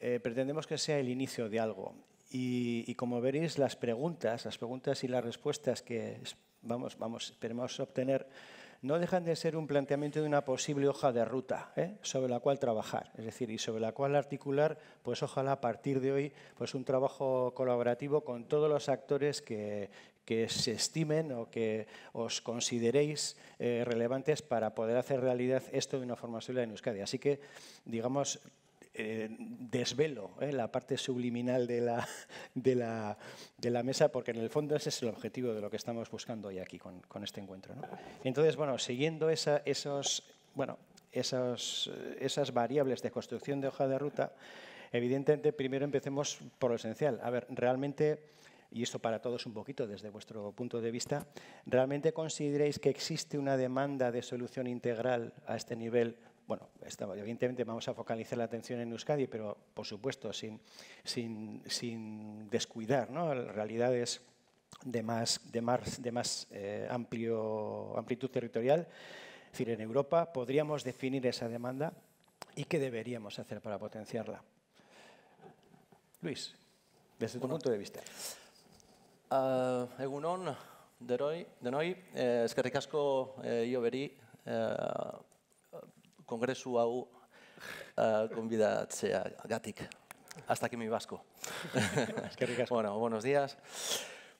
eh, pretendemos que sea el inicio de algo y, como veréis, las preguntas, las preguntas y las respuestas que vamos, vamos, esperemos obtener, no dejan de ser un planteamiento de una posible hoja de ruta ¿eh? sobre la cual trabajar, es decir, y sobre la cual articular, pues ojalá a partir de hoy, pues un trabajo colaborativo con todos los actores que, que se estimen o que os consideréis eh, relevantes para poder hacer realidad esto de una forma sólida en Euskadi. Así que, digamos, eh, desvelo eh, la parte subliminal de la, de, la, de la, mesa, porque en el fondo ese es el objetivo de lo que estamos buscando hoy aquí con, este encuentro. Entonces, bueno, siguiendo esa, esos, bueno, esos, esas variables de construcción de hoja de ruta, evidentemente primero empecemos por lo esencial. A ver, realmente, y esto para todos un poquito desde vuestro punto de vista, ¿realmente consideréis que existe una demanda de solución integral a este nivel? bueno, evidentemente vamos a focalizar la atención en Euskadi, pero por supuesto sin, sin, descuidar ¿no? realidades de más, de más, de más eh, amplio, amplitud territorial. Es decir, en Europa podríamos definir esa demanda y qué deberíamos hacer para potenciarla. Luis, desde tu punto de vista. Uh, egunon, de noi, eh, que eh, Congreso con eh, uh, sea gatik. Hasta aquí mi vasco. bueno, buenos días.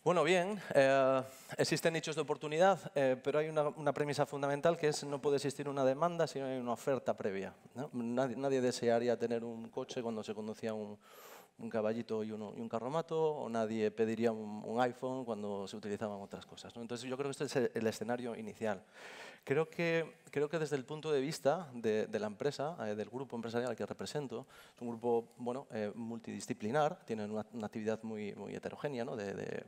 Bueno, bien, eh, existen nichos de oportunidad, eh, pero hay una, premisa fundamental que es no puede existir una demanda si no hay una oferta previa. Nadie, nadie, desearía tener un coche cuando se conducía un, un caballito y, uno, y un carromato, o nadie pediría un, iPhone cuando se utilizaban otras cosas. ¿no? Entonces yo creo que este es el, escenario inicial. Creo que, creo que desde el punto de vista de, la empresa, eh, del grupo empresarial que represento, es un grupo bueno, eh, multidisciplinar, tienen una, actividad muy, muy heterogénea ¿no? de,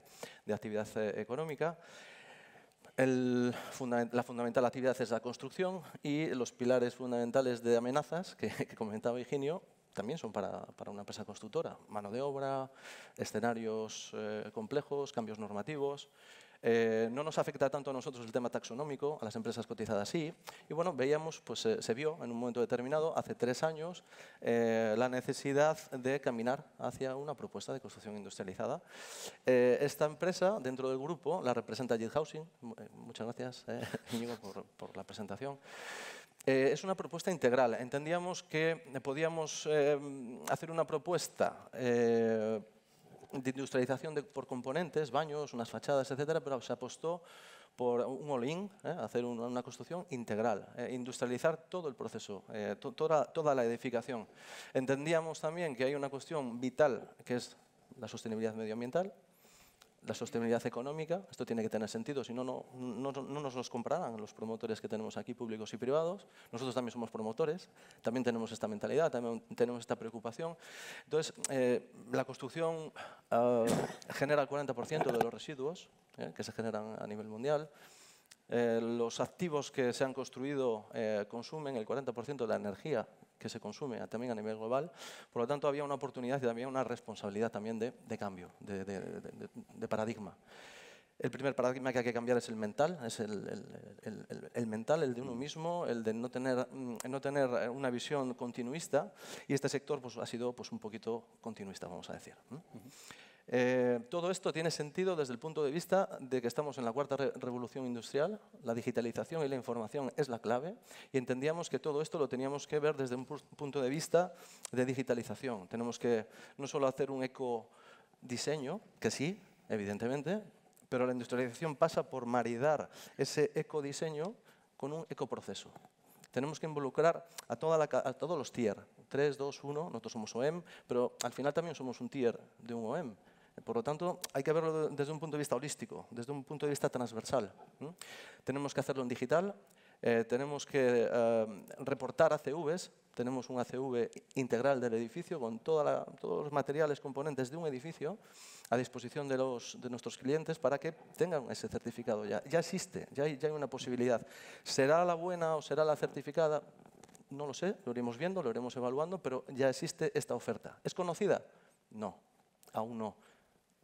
de, actividad eh, económica. la fundamental actividad es la construcción y los pilares fundamentales de amenazas que, que comentaba Higinio también son para, para una empresa constructora. Mano de obra, escenarios eh, complejos, cambios normativos. Eh, no nos afecta tanto a nosotros el tema taxonómico, a las empresas cotizadas sí. Y bueno, veíamos, pues eh, se vio en un momento determinado, hace tres años, la necesidad de caminar hacia una propuesta de construcción industrializada. esta empresa, dentro del grupo, la representa JIT Housing. Muchas gracias, Inigo, por, por la presentación. Eh, es una propuesta integral. Entendíamos que eh, podíamos em, hacer una propuesta eh, de industrialización por componentes, baños, unas fachadas, etcétera, pero se apostó por un all-in, hacer una, construcción integral, industrializar todo el proceso, toda la edificación. Entendíamos también que hay una cuestión vital que es la sostenibilidad medioambiental, la sostenibilidad económica, esto tiene que tener sentido, si no, no, no, nos los comprarán los promotores que tenemos aquí, públicos y privados. Nosotros también somos promotores, también tenemos esta mentalidad, también tenemos esta preocupación. Entonces, eh, la construcción eh, genera el 40% de los residuos eh, que se generan a nivel mundial. los activos que se han construido consumen el 40% de la energía que se consume también a nivel global. Por lo tanto, había una oportunidad y también una responsabilidad también de, cambio, de, paradigma. El primer paradigma que hay que cambiar es el mental, es el, mental, el de uno mismo, el de no tener, mm, no tener eh, una visión continuista y este sector pues, ha sido pues, un poquito continuista, vamos a decir. Eh, todo esto tiene sentido desde el punto de vista de que estamos en la cuarta revolución industrial, la digitalización y la información es la clave, y entendíamos que todo esto lo teníamos que ver desde un punto de vista de digitalización. Tenemos que no solo hacer un ecodiseño, que sí, evidentemente, pero la industrialización pasa por maridar ese ecodiseño con un ecoproceso. Tenemos que involucrar a, a todos los tier, 3, 2, 1, nosotros somos OEM, pero al final también somos un tier de un OEM. Por lo tanto, hay que verlo desde un punto de vista holístico, desde un punto de vista transversal. Tenemos que hacerlo en digital, eh, tenemos que eh, reportar ACVs, tenemos un ACV integral del edificio con todos los materiales componentes de un edificio a disposición de, nuestros clientes para que tengan ese certificado ya. Ya existe, ya hay, ya hay una posibilidad. ¿Será la buena o será la certificada? No lo sé, lo iremos viendo, lo iremos evaluando, pero ya existe esta oferta. ¿Es conocida? No, aún no.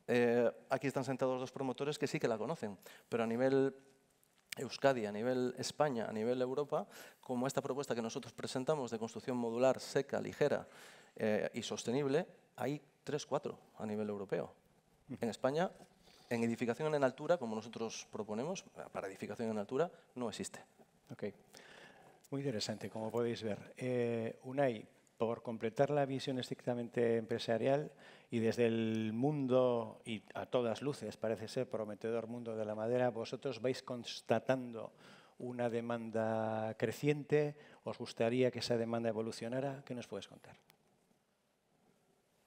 Eh, aquí están sentados dos promotores que sí que la conocen, pero a nivel Euskadi, a nivel España, a nivel Europa, como esta propuesta que nosotros presentamos de construcción modular, seca, ligera eh, y sostenible, hay 3 cuatro a nivel europeo. En España, en edificación en altura, como nosotros proponemos, para edificación en altura, no existe. Ok. Muy interesante, como podéis ver. Eh, UNAI, por completar la visión estrictamente empresarial, y desde el mundo, y a todas luces parece ser prometedor mundo de la madera, vosotros vais constatando una demanda creciente. ¿Os gustaría que esa demanda evolucionara? ¿Qué nos puedes contar?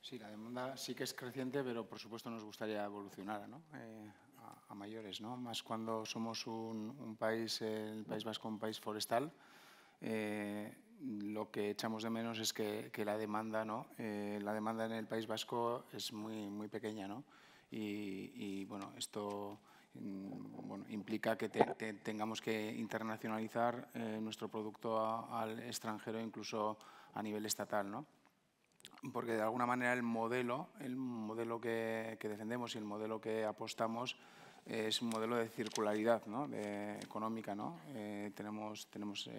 Sí, la demanda sí que es creciente, pero por supuesto nos gustaría evolucionar eh, a, mayores, ¿no? más cuando somos un, país, el País Vasco, un país forestal. Eh, lo que echamos de menos es que, la demanda, ¿no? Eh, la demanda en el País Vasco es muy, muy pequeña, ¿no? Y, bueno, esto mm, bueno, implica que tengamos que internacionalizar eh, nuestro producto al extranjero, incluso a nivel estatal, ¿no? Porque de alguna manera el modelo, el modelo que, defendemos y el modelo que apostamos es un modelo de circularidad ¿no? económica. ¿no? Eh, tenemos tenemos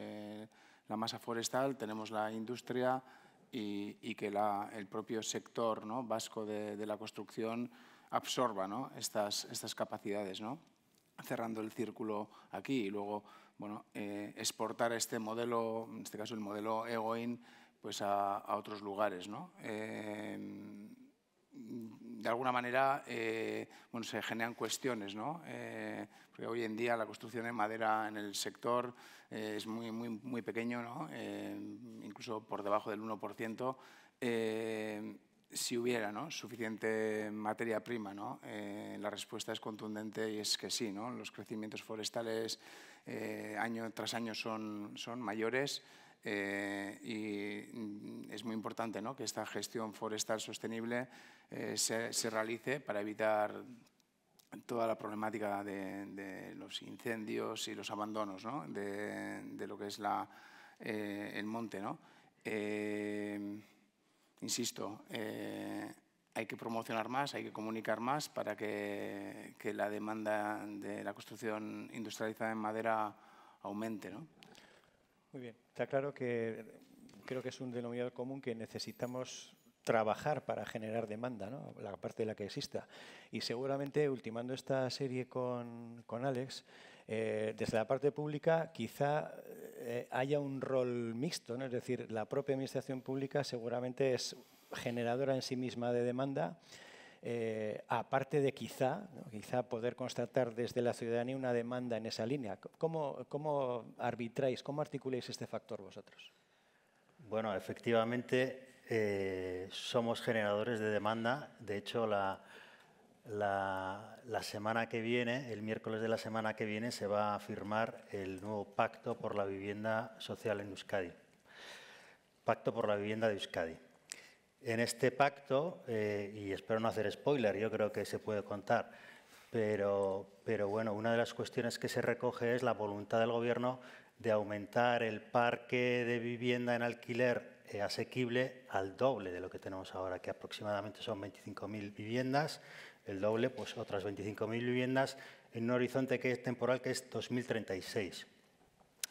la masa forestal, tenemos la industria y, que el propio sector vasco de, la construcción absorba estas, capacidades, cerrando el círculo aquí y luego bueno, eh, exportar este modelo, en este caso el modelo EGOIN, pues a, otros lugares. Eh, de alguna manera eh, bueno, se generan cuestiones, ¿no? Eh, porque hoy en día la construcción de madera en el sector eh, es muy, muy, muy pequeño, ¿no? incluso por debajo del 1%, si hubiera ¿no? suficiente materia prima. ¿no? la respuesta es contundente y es que sí, ¿no? los crecimientos forestales año tras año son, son mayores. y mm, es muy importante ¿no? que esta gestión forestal sostenible eh, se, realice para evitar toda la problemática de, los incendios y los abandonos ¿no? de, lo que es la, eh, el monte. ¿no? Eh, insisto, hay que promocionar más, hay que comunicar más para que, la demanda de la construcción industrializada en madera aumente. ¿no? Muy bien, está claro que creo que es un denominador común que necesitamos trabajar para generar demanda, la parte de la que exista. Y seguramente, ultimando esta serie con, con Alex, eh, desde la parte pública quizá eh, haya un rol mixto, es decir, la propia administración pública seguramente es generadora en sí misma de demanda, eh, aparte de quizá, quizá poder constatar desde la ciudadanía una demanda en esa línea. ¿Cómo, cómo arbitráis, cómo articuláis este factor vosotros? Bueno, efectivamente, eh, somos generadores de demanda. De hecho, la, la, semana que viene, el miércoles de la semana que viene, se va a firmar el nuevo Pacto por la Vivienda Social en Euskadi. Pacto por la Vivienda de Euskadi. En este pacto, eh, y espero no hacer spoiler, yo creo que se puede contar, pero, pero bueno, una de las cuestiones que se recoge es la voluntad del Gobierno de aumentar el parque de vivienda en alquiler eh, asequible al doble de lo que tenemos ahora, que aproximadamente son 25.000 viviendas, el doble, pues otras 25.000 viviendas, en un horizonte que es temporal, que es 2036.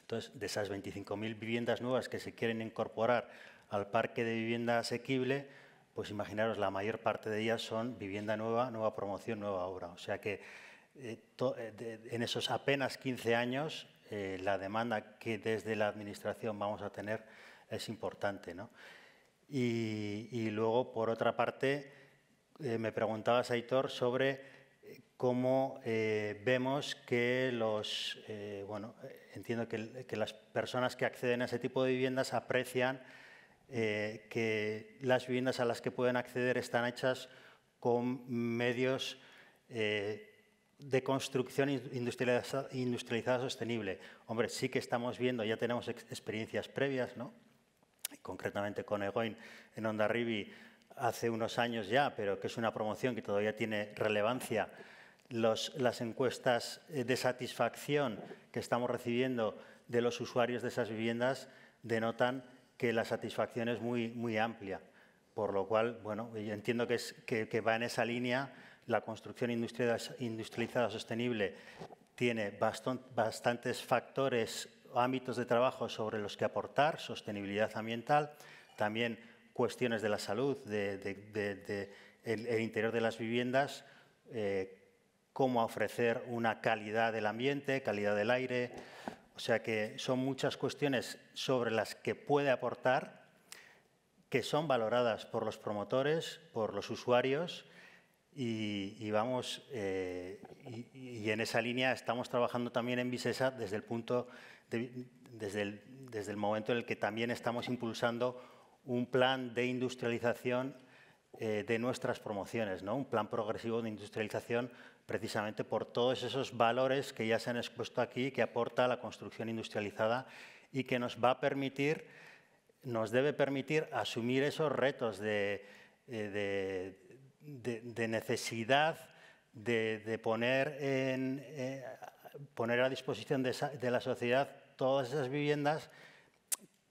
Entonces, de esas 25.000 viviendas nuevas que se quieren incorporar al parque de vivienda asequible, pues imaginaros, la mayor parte de ellas son vivienda nueva, nueva promoción, nueva obra. O sea que eh, eh, en esos apenas 15 años, la demanda que desde la Administración vamos a tener es importante. ¿no? Y, luego, por otra parte, eh, me preguntabas, Aitor, sobre eh, cómo eh, vemos que los, bueno, entiendo que, las personas que acceden a ese tipo de viviendas aprecian que las viviendas a las que pueden acceder están hechas con medios de construcción industrializada, industrializada, sostenible. Hombre, sí que estamos viendo, ya tenemos experiencias previas, ¿no? concretamente con Egoin en Ondarribi hace unos años ya, pero que es una promoción que todavía tiene relevancia, las encuestas eh, de satisfacción que estamos recibiendo de los usuarios de esas viviendas denotan que la satisfacción es muy, muy amplia. Por lo cual, bueno, yo entiendo que, va en esa línea la construcción industrializada, sostenible tiene bastantes factores ámbitos de trabajo sobre los que aportar, sostenibilidad ambiental, también cuestiones de la salud, de, el, interior de las viviendas, eh, cómo ofrecer una calidad del ambiente, calidad del aire. O sea que son muchas cuestiones sobre las que puede aportar, que son valoradas por los promotores, por los usuarios, y, vamos, eh, y, en esa línea estamos trabajando también en Visesa desde el punto desde, el, desde el momento en el que también estamos impulsando un plan de industrialización eh, de nuestras promociones, ¿no? un plan progresivo de industrialización precisamente por todos esos valores que ya se han expuesto aquí, que aporta la construcción industrializada y que nos va a permitir, nos debe permitir asumir esos retos de, eh, de, de, necesidad de, poner en, eh, poner a disposición de, la sociedad todas esas viviendas,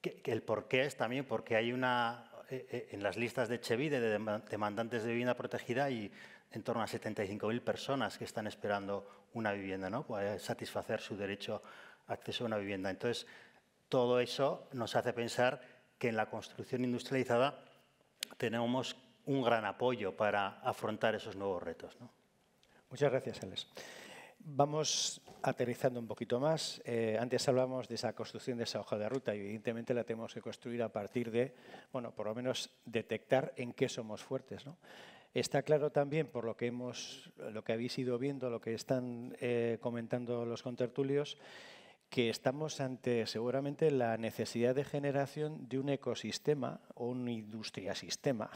que, el porqué es también porque hay una, eh, eh, en las listas de Chevide de demandantes de vivienda protegida hay en torno a 75.000 personas que están esperando una vivienda, ¿no? Para satisfacer su derecho a acceso a una vivienda. Entonces, todo eso nos hace pensar que en la construcción industrializada tenemos un gran apoyo para afrontar esos nuevos retos. Muchas gracias, Alex. Vamos aterrizando un poquito más. Eh, antes hablamos de esa construcción de esa hoja de ruta y evidentemente la tenemos que construir a partir de, bueno, por lo menos detectar en qué somos fuertes. Está claro también por lo que hemos, lo que habéis ido viendo, lo que están eh, comentando los contertulios, que estamos ante seguramente la necesidad de generación de un ecosistema o un industria sistema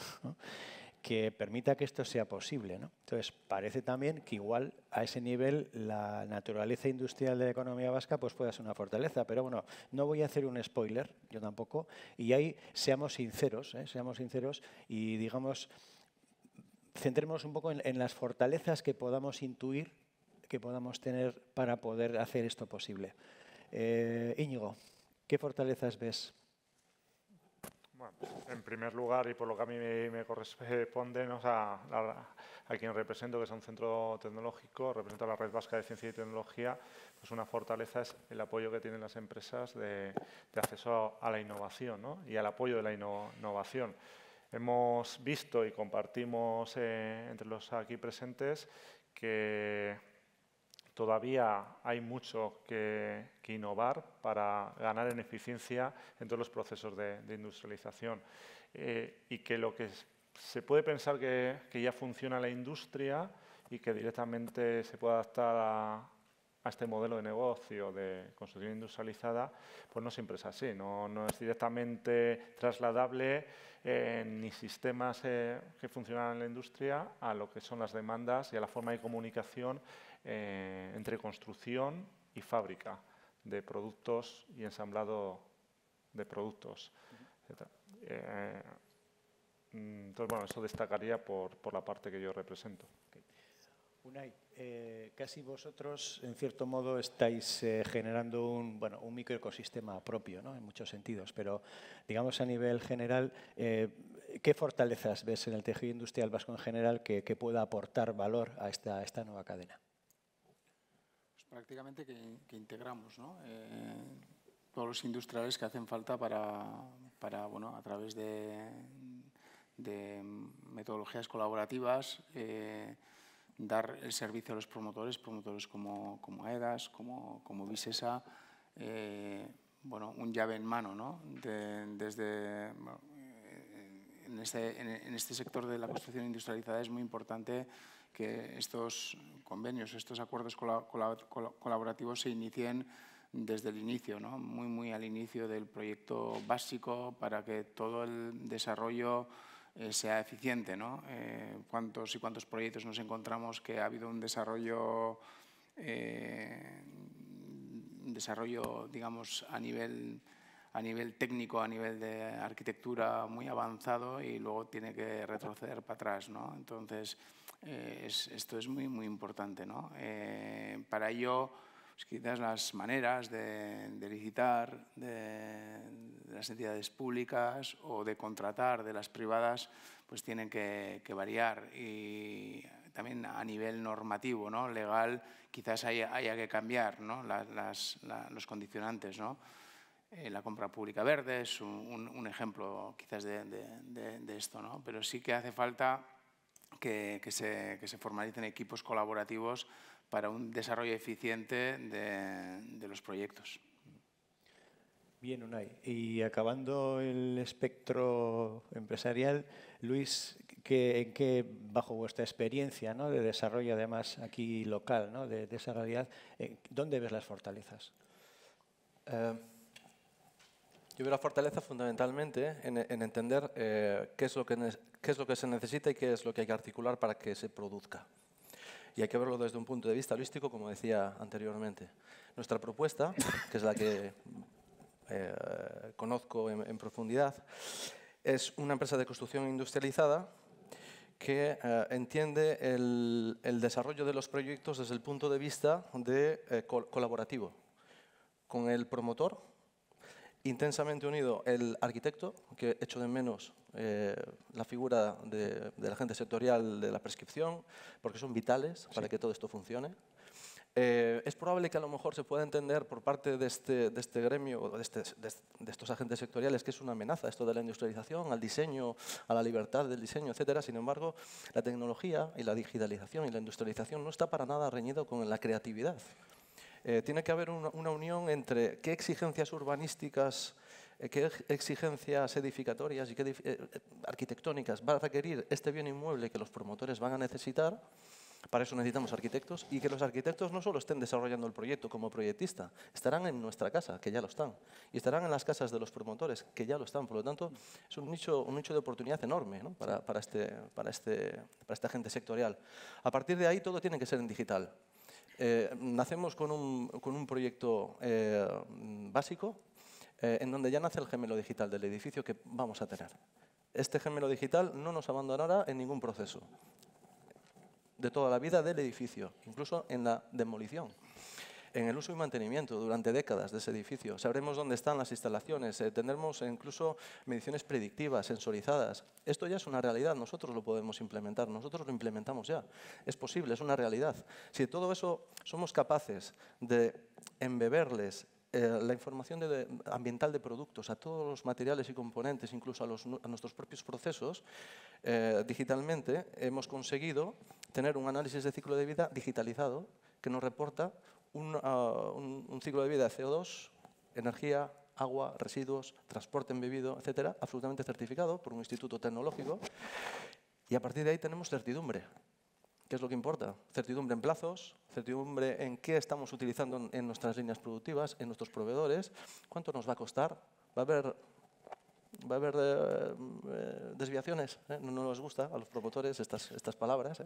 que permita que esto sea posible. ¿no? Entonces, parece también que igual a ese nivel la naturaleza industrial de la economía vasca pues pueda ser una fortaleza. Pero bueno, no voy a hacer un spoiler, yo tampoco, y ahí seamos sinceros, ¿eh? seamos sinceros y digamos, centremos un poco en, las fortalezas que podamos intuir, que podamos tener para poder hacer esto posible. Eh, Íñigo, ¿qué fortalezas ves? en primer lugar, y por lo que a mí me, corresponde, a quien represento, que es un centro tecnológico, represento a la Red Vasca de Ciencia y Tecnología, pues una fortaleza es el apoyo que tienen las empresas de, acceso a, la innovación ¿no? y al apoyo de la innovación. Hemos visto y compartimos eh, entre los aquí presentes que todavía hay mucho que, innovar para ganar en eficiencia en todos los procesos de, industrialización. Eh, y que lo que se puede pensar que, ya funciona la industria y que directamente se puede adaptar a, este modelo de negocio de construcción industrializada, pues no siempre es así. No, es directamente trasladable eh, ni sistemas eh, que funcionan en la industria a lo que son las demandas y a la forma de comunicación eh, entre construcción y fábrica de productos y ensamblado de productos. Eh, mm, entonces, bueno, eso destacaría por, la parte que yo represento. Eh, casi vosotros, en cierto modo, estáis generando un, bueno, un microecosistema propio, ¿no? en muchos sentidos, pero digamos a nivel general, ¿qué fortalezas ves en el tejido industrial vasco en general que, pueda aportar valor a esta, a esta nueva cadena? prácticamente que, integramos eh, todos los industriales que hacen falta para, bueno, a través de, metodologías colaborativas, eh, dar el servicio a los promotores, promotores como, como AEDAS, como, como Visesa, eh, bueno, un llave en mano, ¿no? desde, este, en este sector de la construcción industrializada es muy importante que estos convenios, estos acuerdos colaborativos se inicien desde el inicio, ¿no? muy, muy al inicio del proyecto básico para que todo el desarrollo eh, sea eficiente. ¿no? Eh, ¿Cuántos y cuántos proyectos nos encontramos que ha habido un desarrollo, eh, desarrollo digamos, a nivel a nivel técnico, a nivel de arquitectura muy avanzado y luego tiene que retroceder para atrás. ¿no? Entonces, eh, es, esto es muy, muy importante. ¿no? Eh, para ello, pues quizás las maneras de, licitar de, las entidades públicas o de contratar de las privadas pues tienen que, variar y también a nivel normativo, ¿no? legal, quizás haya, que cambiar ¿no? los condicionantes. ¿no? Eh, la compra pública verde es un, ejemplo quizás de, de, esto, ¿no? pero sí que hace falta que, se, que se formalicen equipos colaborativos para un desarrollo eficiente de, de los proyectos. Bien, Unai. Y acabando el espectro empresarial, Luis, que ¿en qué, bajo vuestra experiencia ¿no? de desarrollo, además aquí local, ¿no? de, de esa realidad, eh, ¿dónde ves las fortalezas? Eh, yo veo la fortaleza fundamentalmente en, entender eh, qué, es lo que, es lo que se necesita y qué es lo que hay que articular para que se produzca. Y hay que verlo desde un punto de vista holístico, como decía anteriormente. Nuestra propuesta, que es la que eh, conozco en, profundidad, es una empresa de construcción industrializada que eh, entiende el, desarrollo de los proyectos desde el punto de vista de, colaborativo, con el promotor intensamente unido el arquitecto, que echo de menos eh, la figura de, de, la gente sectorial de la prescripción, porque son vitales para que todo esto funcione. Eh, es probable que a lo mejor se pueda entender por parte de este, este gremio, este, de, de, estos agentes sectoriales, que es una amenaza esto de la industrialización, al diseño, a la libertad del diseño, etc. Sin embargo, la tecnología y la digitalización y la industrialización no está para nada reñido con la creatividad. Eh, tiene que haber una, unión entre qué exigencias urbanísticas, eh, qué exigencias edificatorias y qué eh, arquitectónicas va a requerir este bien inmueble que los promotores van a necesitar. Para eso necesitamos arquitectos y que los arquitectos no solo estén desarrollando el proyecto como proyectista, estarán en nuestra casa, que ya lo están, y estarán en las casas de los promotores, que ya lo están. Por lo tanto, es un nicho, un nicho de oportunidad enorme para, para, este, para, este, para esta gente sectorial. A partir de ahí todo tiene que ser en digital. Eh, nacemos con un, con un proyecto eh, básico eh, en donde ya nace el gemelo digital del edificio que vamos a tener. Este gemelo digital no nos abandonará en ningún proceso de toda la vida del edificio, incluso en la demolición en el uso y mantenimiento durante décadas de ese edificio. Sabremos dónde están las instalaciones, eh, tendremos incluso mediciones predictivas, sensorizadas. Esto ya es una realidad, nosotros lo podemos implementar, nosotros lo implementamos ya. Es posible, es una realidad. Si todo eso somos capaces de embeberles eh, la información ambiental de productos, a todos los materiales y componentes, incluso a, nuestros propios procesos, eh, digitalmente hemos conseguido tener un análisis de ciclo de vida digitalizado que nos reporta Ah, un, ciclo de vida de CO2, energía, agua, residuos, transporte embebido, etcétera, absolutamente certificado por un instituto tecnológico. Y a partir de ahí tenemos certidumbre. ¿Qué es lo que importa? Certidumbre en plazos, certidumbre en qué estamos utilizando en nuestras líneas productivas, en nuestros proveedores, cuánto nos va a costar, va a haber va a haber eh, eh, desviaciones, eh, No, nos gusta a los promotores estas, estas palabras,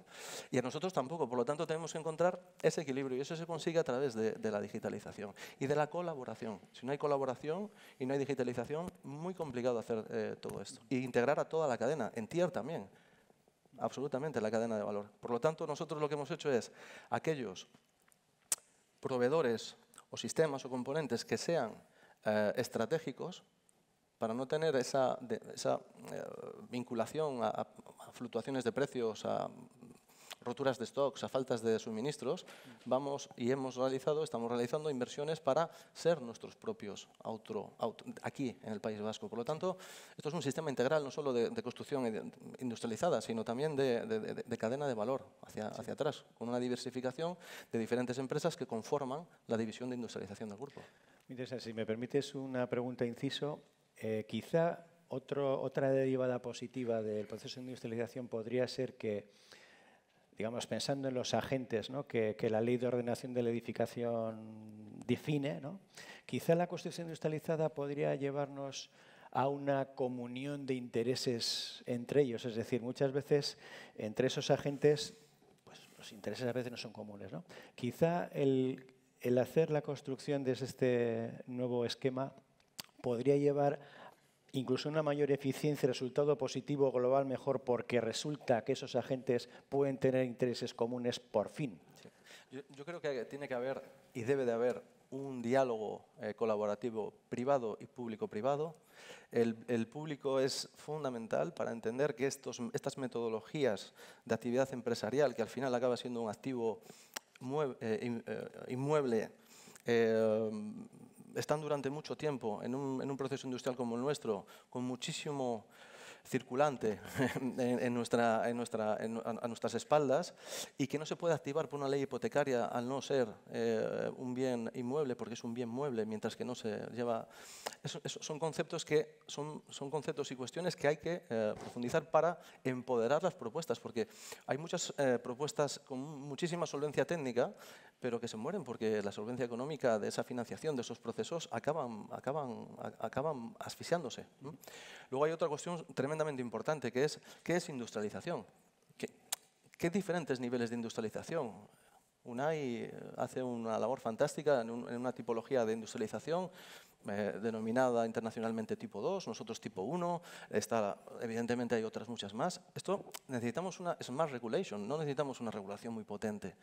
y a nosotros tampoco, por lo tanto tenemos que encontrar ese equilibrio, y eso se consigue a través de, de, la digitalización y de la colaboración. Si no hay colaboración y no hay digitalización, muy complicado hacer todo esto. Y integrar a toda la cadena, en TIER también, absolutamente la cadena de valor. Por lo tanto, nosotros lo que hemos hecho es aquellos proveedores o sistemas o componentes que sean estratégicos, para no tener esa, eh, vinculación a, fluctuaciones de precios, a roturas de stocks, a faltas de suministros, vamos y hemos realizado, estamos realizando inversiones para ser nuestros propios aquí en el País Vasco. Por lo tanto, esto es un sistema integral no solo de, construcción industrializada, sino también de, cadena de valor hacia, atrás, con una diversificación de diferentes empresas que conforman la división de industrialización del grupo. si me permites una pregunta inciso, eh, quizá otra derivada positiva del proceso de industrialización podría ser que, digamos, pensando en los agentes que, la ley de ordenación de la edificación define, quizá la construcción industrializada podría llevarnos a una comunión de intereses entre ellos. Es decir, muchas veces entre esos agentes, pues los intereses a veces no son comunes. Quizá el, el hacer la construcción de este nuevo esquema podría llevar incluso una mayor eficiencia, resultado positivo global mejor, porque resulta que esos agentes pueden tener intereses comunes por fin. Yo, creo que tiene que haber y debe de haber un diálogo eh, colaborativo privado y público-privado. El, público es fundamental para entender que estos, estas metodologías de actividad empresarial, que al final acaba siendo un activo eh, eh, inmueble, eh, están durante mucho tiempo en un, proceso industrial como el nuestro, con muchísimo circulante en, nuestra, en nuestra, a nuestras espaldas y que no se puede activar por una ley hipotecaria al no ser eh, un bien inmueble, porque es un bien mueble, mientras que no se lleva... son, conceptos que, son, son, conceptos y cuestiones que hay que eh, profundizar para empoderar las propuestas, porque hay muchas eh, propuestas con muchísima solvencia técnica pero que se mueren porque la solvencia económica de esa financiación, de esos procesos, acaban, acaban, acaban asfixiándose. Luego hay otra cuestión tremendamente importante, que es qué es industrialización. ¿Qué, qué diferentes niveles de industrialización? UNAI eh, hace una labor fantástica en, una tipología de industrialización eh, denominada internacionalmente tipo 2, nosotros tipo 1, evidentemente hay otras muchas más. Esto necesitamos una smart regulation, no necesitamos una regulación muy potente,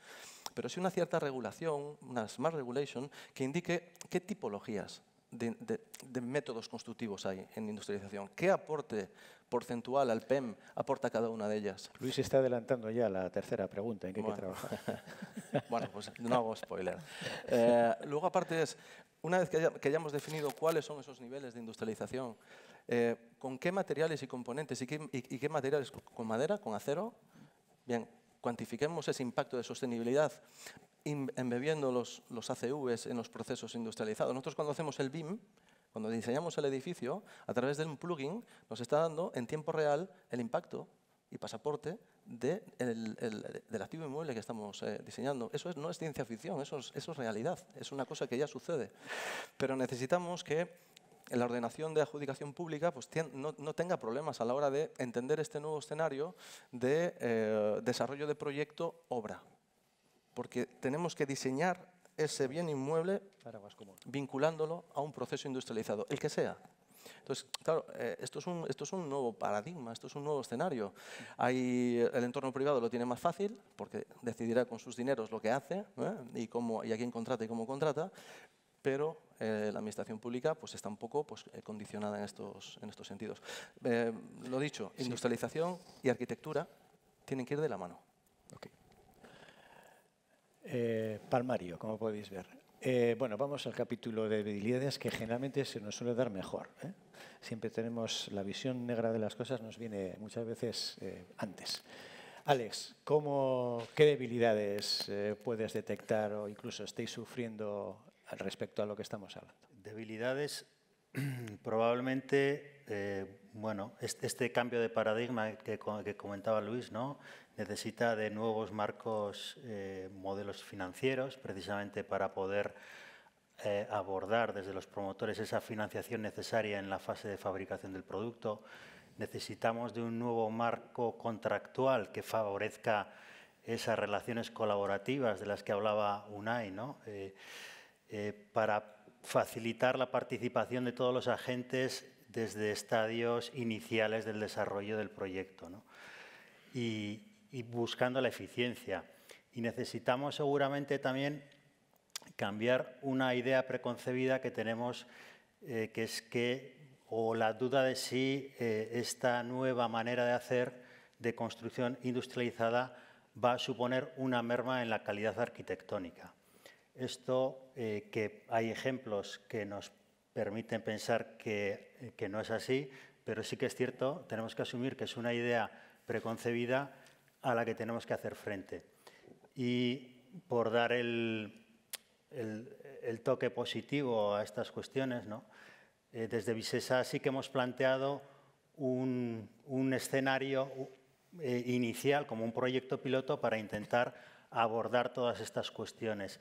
pero sí una cierta regulación, una smart regulation, que indique qué tipologías de, métodos constructivos hay en industrialización? ¿Qué aporte porcentual al PEM aporta cada una de ellas? Luis está adelantando ya la tercera pregunta, ¿en qué bueno. bueno, pues no hago spoiler. Eh, luego, aparte es, una vez que, hayamos definido cuáles son esos niveles de industrialización, eh, ¿con qué materiales y componentes? ¿Y qué, y qué materiales? ¿Con madera? ¿Con acero? Bien, cuantifiquemos ese impacto de sostenibilidad embebiendo los, los ACVs en los procesos industrializados. Nosotros cuando hacemos el BIM, cuando diseñamos el edificio, a través de un plugin nos está dando en tiempo real el impacto y pasaporte del activo inmueble que estamos eh, diseñando. Eso no es ciencia ficción, eso es, realidad, es una cosa que ya sucede. Pero necesitamos que la ordenación de adjudicación pública pues, no, tenga problemas a la hora de entender este nuevo escenario de eh, desarrollo de proyecto-obra porque tenemos que diseñar ese bien inmueble vinculándolo a un proceso industrializado, el que sea. Entonces, claro, eh, esto, es un, esto es un nuevo paradigma, esto es un nuevo escenario. Hay, el entorno privado lo tiene más fácil porque decidirá con sus dineros lo que hace y, cómo, y a quién contrata y cómo contrata, pero eh, la administración pública pues, está un poco pues, eh, condicionada en estos, en estos sentidos. lo dicho, industrialización y arquitectura tienen que ir de la mano. Eh, palmario, como podéis ver. Eh, bueno, vamos al capítulo de debilidades que generalmente se nos suele dar mejor. ¿eh? Siempre tenemos la visión negra de las cosas, nos viene muchas veces antes. Alex, ¿qué debilidades puedes detectar o incluso estáis sufriendo respecto a lo que estamos hablando? Debilidades, probablemente bueno, este, cambio de paradigma que, comentaba Luis, ¿no? necesita de nuevos marcos, eh, modelos financieros, precisamente para poder eh, abordar desde los promotores esa financiación necesaria en la fase de fabricación del producto. Necesitamos de un nuevo marco contractual que favorezca esas relaciones colaborativas de las que hablaba UNAI, ¿no? Eh, para facilitar la participación de todos los agentes desde estadios iniciales del desarrollo del proyecto y, buscando la eficiencia. Y necesitamos seguramente también cambiar una idea preconcebida que tenemos, eh, que es que, o la duda de si eh, esta nueva manera de hacer de construcción industrializada va a suponer una merma en la calidad arquitectónica. Esto eh, que hay ejemplos que nos permiten pensar que eh, que no es así, pero sí que es cierto, tenemos que asumir que es una idea preconcebida a la que tenemos que hacer frente. Y por dar el, el, toque positivo a estas cuestiones, ¿no? Eh, desde Visesa sí que hemos planteado un, un escenario eh, inicial como un proyecto piloto para intentar abordar todas estas cuestiones.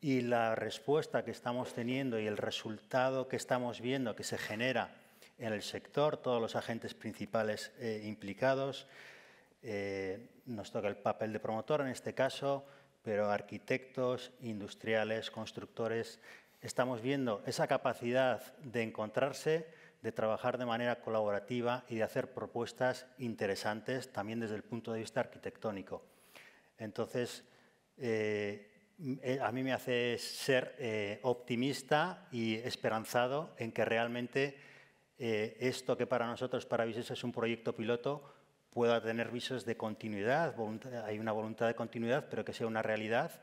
Y la respuesta que estamos teniendo y el resultado que estamos viendo que se genera en el sector, todos los agentes principales eh, implicados. Eh, nos toca el papel de promotor en este caso, pero arquitectos, industriales, constructores, estamos viendo esa capacidad de encontrarse, de trabajar de manera colaborativa y de hacer propuestas interesantes también desde el punto de vista arquitectónico. Entonces, eh, a mí me hace ser optimista y esperanzado en que realmente eh, esto que para nosotros, para Vises, es un proyecto piloto, pueda tener visos de continuidad, hay una voluntad de continuidad, pero que sea una realidad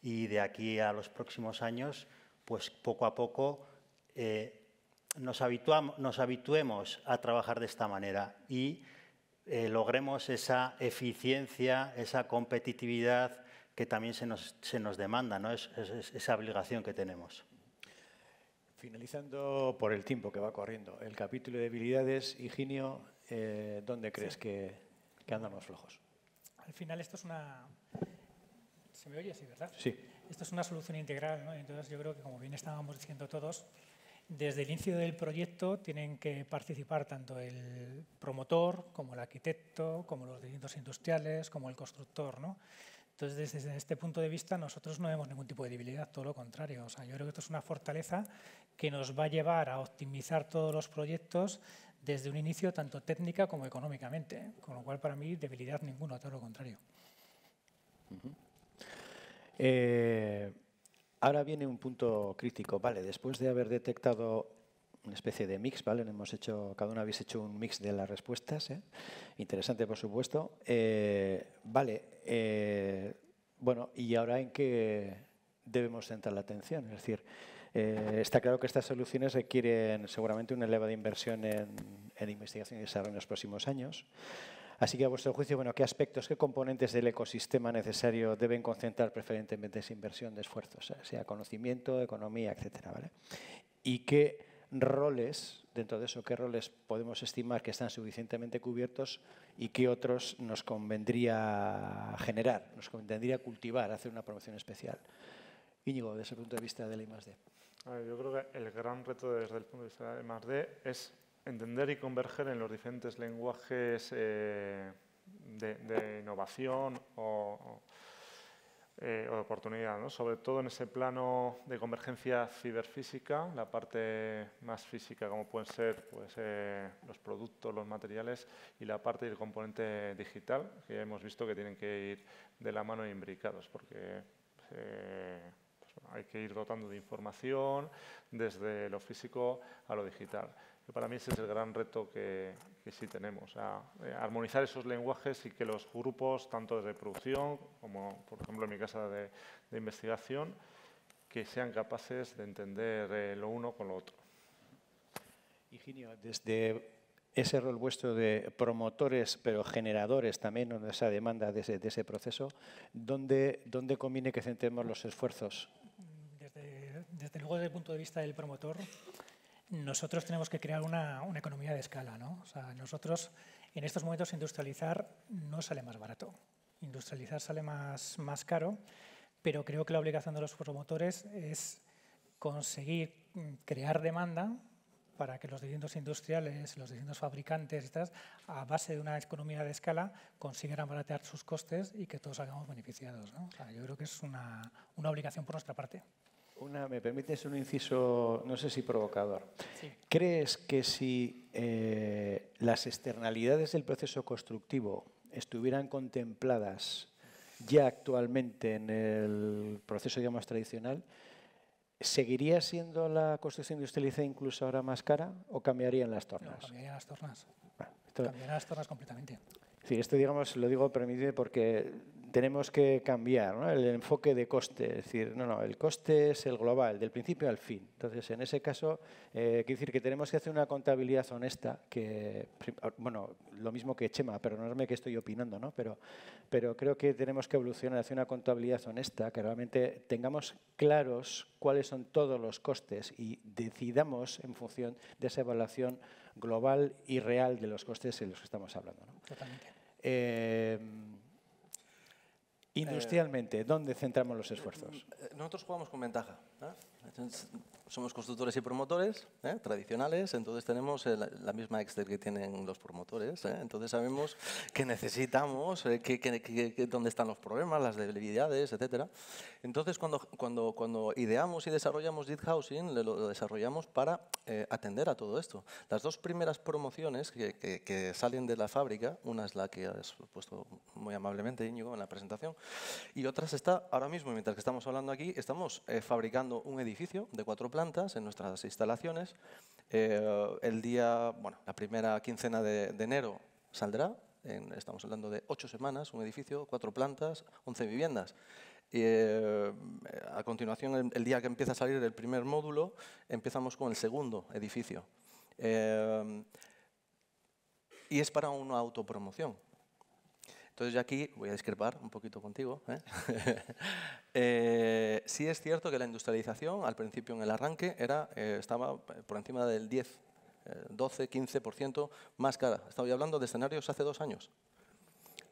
y de aquí a los próximos años, pues poco a poco eh, nos, habituemos a trabajar de esta manera y eh, logremos esa eficiencia, esa competitividad que también se nos, demanda, ¿no? es esa obligación que tenemos. Finalizando por el tiempo que va corriendo, el capítulo de debilidades, Higinio, eh, ¿dónde crees que, andan andamos flojos? Al final esto es una... ¿Se me oye verdad? Sí. Esto es una solución integral, ¿no? Entonces yo creo que, como bien estábamos diciendo todos, desde el inicio del proyecto tienen que participar tanto el promotor como el arquitecto, como los distintos industriales, como el constructor, ¿no? Entonces, desde este punto de vista, nosotros no vemos ningún tipo de debilidad, todo lo contrario. O sea, yo creo que esto es una fortaleza que nos va a llevar a optimizar todos los proyectos desde un inicio, tanto técnica como económicamente. Con lo cual, para mí, debilidad ninguna, todo lo contrario. Eh, ahora viene un punto crítico. Vale, después de haber detectado una especie de mix, ¿vale? Hemos hecho, cada uno habéis hecho un mix de las respuestas, ¿eh? interesante por supuesto. Eh, vale, eh, bueno, ¿y ahora en qué debemos centrar la atención? Es decir, eh, está claro que estas soluciones requieren seguramente una elevada inversión en, investigación y desarrollo en los próximos años. Así que, a vuestro juicio, bueno, ¿qué aspectos, qué componentes del ecosistema necesario deben concentrar preferentemente esa inversión de esfuerzos? sea, conocimiento, economía, etcétera, ¿vale? ¿Y qué roles dentro de eso qué roles podemos estimar que están suficientemente cubiertos y qué otros nos convendría generar, nos convendría cultivar, hacer una promoción especial. Íñigo, desde el punto de vista de la I+.D. Yo creo que el gran reto desde el punto de vista de la I+.D. es entender y converger en los diferentes lenguajes eh, de, innovación o eh, oportunidad, ¿no? sobre todo en ese plano de convergencia ciberfísica, la parte más física como pueden ser pues, eh, los productos, los materiales y la parte del componente digital, que ya hemos visto que tienen que ir de la mano imbricados, porque eh, pues, hay que ir dotando de información desde lo físico a lo digital para mí ese es el gran reto que, sí tenemos, a eh, armonizar esos lenguajes y que los grupos, tanto de producción como, por ejemplo, en mi casa de, investigación, que sean capaces de entender eh, lo uno con lo otro. Higinio, desde ese rol vuestro de promotores, pero generadores también, en esa demanda de ese, proceso, ¿dónde, ¿dónde conviene que centremos los esfuerzos? Desde, desde luego, desde el punto de vista del promotor, nosotros tenemos que crear una, economía de escala. ¿no? O sea, nosotros en estos momentos industrializar no sale más barato. Industrializar sale más, caro, pero creo que la obligación de los promotores es conseguir mm, crear demanda para que los distintos industriales, los distintos fabricantes, estas a base de una economía de escala, consigan baratear sus costes y que todos salgamos beneficiados. O sea, yo creo que es una, una obligación por nuestra parte. Una, me permites un inciso, no sé si provocador. ¿Crees que si eh, las externalidades del proceso constructivo estuvieran contempladas ya actualmente en el proceso, digamos, tradicional, ¿seguiría siendo la construcción industrializada incluso ahora más cara o cambiarían las tornas? cambiarían las tornas. Cambiarían las tornas completamente. Sí, esto digamos, lo digo permitido porque tenemos que cambiar el enfoque de coste, es decir, no, no, el coste es el global, del principio al fin. Entonces, en ese caso, eh, quiere decir que tenemos que hacer una contabilidad honesta, que, ah, bueno, lo mismo que Chema, pero no me que estoy opinando, ¿no? pero, pero creo que tenemos que evolucionar hacia una contabilidad honesta, que realmente tengamos claros cuáles son todos los costes y decidamos en función de esa evaluación global y real de los costes en los que estamos hablando. Totalmente. Eh, eh, Industrialmente, ¿dónde centramos los eh, esfuerzos? Eh, nosotros jugamos con ventaja somos constructores y promotores ¿eh? tradicionales, entonces tenemos eh, la misma Excel que tienen los promotores, ¿eh? entonces sabemos que necesitamos, que, dónde están los problemas, las debilidades, etc. Entonces cuando, cuando, cuando ideamos y desarrollamos Deep Housing, lo, desarrollamos para atender a todo esto. Las dos primeras promociones que, que, salen de la fábrica, una es la que ha puesto muy amablemente, Íñigo, en la presentación, y otra está ahora mismo, mientras que estamos hablando aquí, estamos fabricando un edificio de cuatro plantas en nuestras instalaciones. Eh, el día, bueno, la primera quincena de, enero saldrá. estamos hablando de ocho semanas, un edificio, cuatro plantas, once viviendas. Eh, a continuación, el, día que empieza a salir el primer módulo, empezamos con el segundo edificio. Eh, y es para una autopromoción. Entonces yo aquí voy a discrepar un poquito contigo. ¿eh? ¿eh? sí es cierto que la industrialización al principio en el arranque era, eh, estaba eh, por encima del 10, 12, 15% más cara. Estaba hablando de escenarios hace dos años.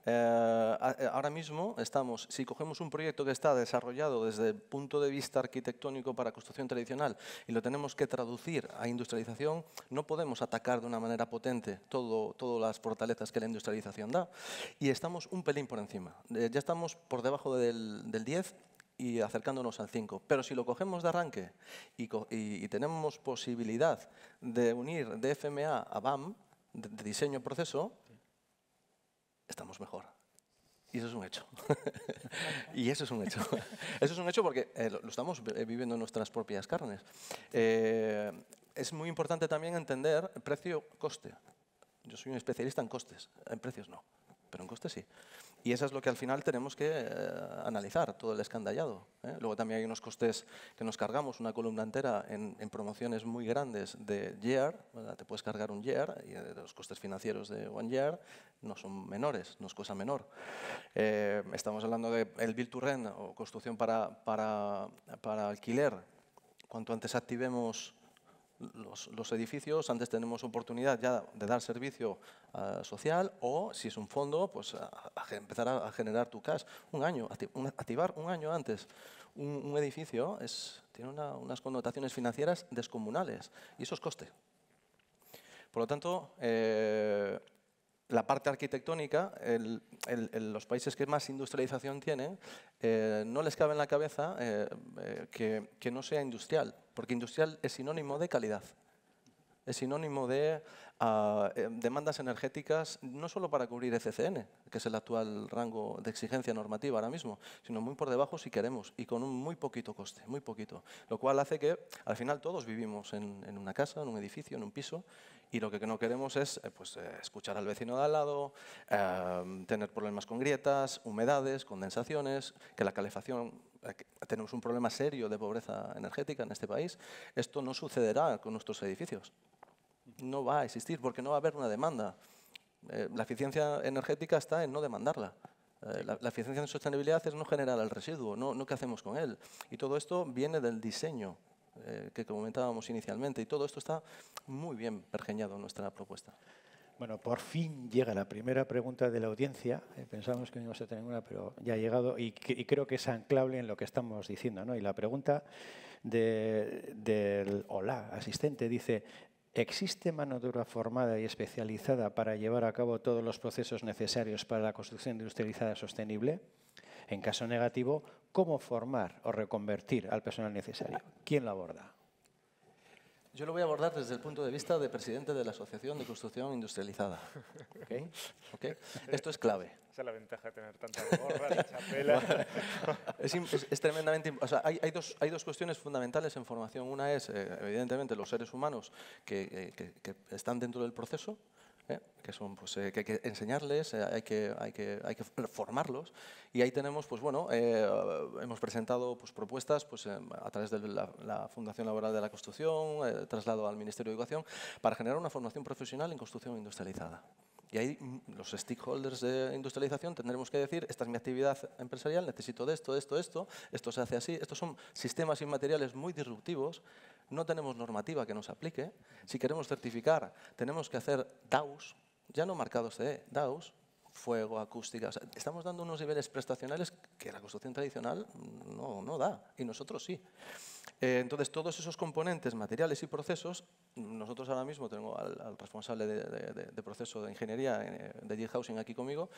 Eh, eh, ahora mismo estamos, si cogemos un proyecto que está desarrollado desde el punto de vista arquitectónico para construcción tradicional y lo tenemos que traducir a industrialización, no podemos atacar de una manera potente todo, todas las fortalezas que la industrialización da. Y estamos un pelín por encima. Eh, ya estamos por debajo del, 10 y acercándonos al 5. Pero si lo cogemos de arranque y, tenemos posibilidad de unir FMA a BAM, de, de diseño-proceso, estamos mejor. Y eso es un hecho. y eso es un hecho. Eso es un hecho porque eh, lo estamos viviendo en nuestras propias carnes. Eh, es muy importante también entender precio-coste. Yo soy un especialista en costes, en precios no, pero en costes sí. Y eso es lo que al final tenemos que eh, analizar, todo el escandallado. ¿eh? Luego también hay unos costes que nos cargamos, una columna entera en, promociones muy grandes de year, te puedes cargar un year, y eh, los costes financieros de one year no son menores, no es cosa menor. estamos hablando del el build to rent o construcción para, para, para alquiler. Cuanto antes activemos los, edificios, antes tenemos oportunidad ya de dar servicio ah, social o, si es un fondo, pues empezar a, generar tu cash. Un año, activar un año antes un, edificio es, tiene unas connotaciones financieras descomunales y eso es coste. Por lo tanto, eh, la parte arquitectónica, los países que más industrialización tienen, eh, no les cabe en la cabeza eh, eh, que, no sea industrial, porque industrial es sinónimo de calidad, es sinónimo de ah, demandas energéticas, no solo para cubrir e CCN, que es el actual rango de exigencia normativa ahora mismo, sino muy por debajo si queremos y con un muy poquito coste, muy poquito, lo cual hace que al final todos vivimos en una casa, en un edificio, en un piso, y lo que no queremos es eh, pues, eh, escuchar al vecino de al lado, em, tener problemas con grietas, humedades, condensaciones, que la calefacción... Eh, tenemos un problema serio de pobreza energética en este país. Esto no sucederá con nuestros edificios. No va a existir porque no va a haber una demanda. la eficiencia energética está en no demandarla. la, eficiencia en sostenibilidad es no generar el residuo, no qué hacemos con él. Y todo esto viene del diseño eh, que comentábamos inicialmente. Y todo esto está muy bien pergeñado en nuestra propuesta. Bueno, por fin llega la primera pregunta de la audiencia. Eh, pensábamos que no íbamos a tener una, pero ya ha llegado y, creo que es anclable en lo que estamos diciendo. ¿no? Y la pregunta del hola asistente dice, ¿Existe mano dura formada y especializada para llevar a cabo todos los procesos necesarios para la construcción industrializada sostenible? En caso negativo, ¿cómo formar o reconvertir al personal necesario? ¿Quién lo aborda? Yo lo voy a abordar desde el punto de vista de presidente de la Asociación de Construcción Industrializada. Esto es clave. Esa es la ventaja de tener tanta gorra, la es, es, tremendamente... O hay, hay, dos, cuestiones fundamentales en formación. Una es, eh, evidentemente, los seres humanos eh, que, que están dentro del proceso ¿eh? que son pues, eh, que hay que enseñarles, eh, hay, que, hay, que, hay que formarlos y ahí tenemos pues bueno hemos presentado pues propuestas pues a través de la, la, Fundación Laboral de la Construcción, traslado al Ministerio de Educación para generar una formación profesional en construcción industrializada. Y ahí mm, los stakeholders de industrialización tendremos que decir, esta es mi actividad empresarial, necesito de esto, de esto, de esto, esto se hace así. Estos son sistemas inmateriales muy disruptivos no tenemos normativa que nos aplique. Si queremos certificar, tenemos que hacer DAOs, ya no marcados de e, DAOs, fuego, acústica. estamos dando unos niveles prestacionales que la construcción tradicional no, no da, y nosotros sí. Eh, entonces, todos esos componentes, materiales y procesos, nosotros ahora mismo tengo al, responsable de, proceso de ingeniería eh, de G Housing aquí conmigo,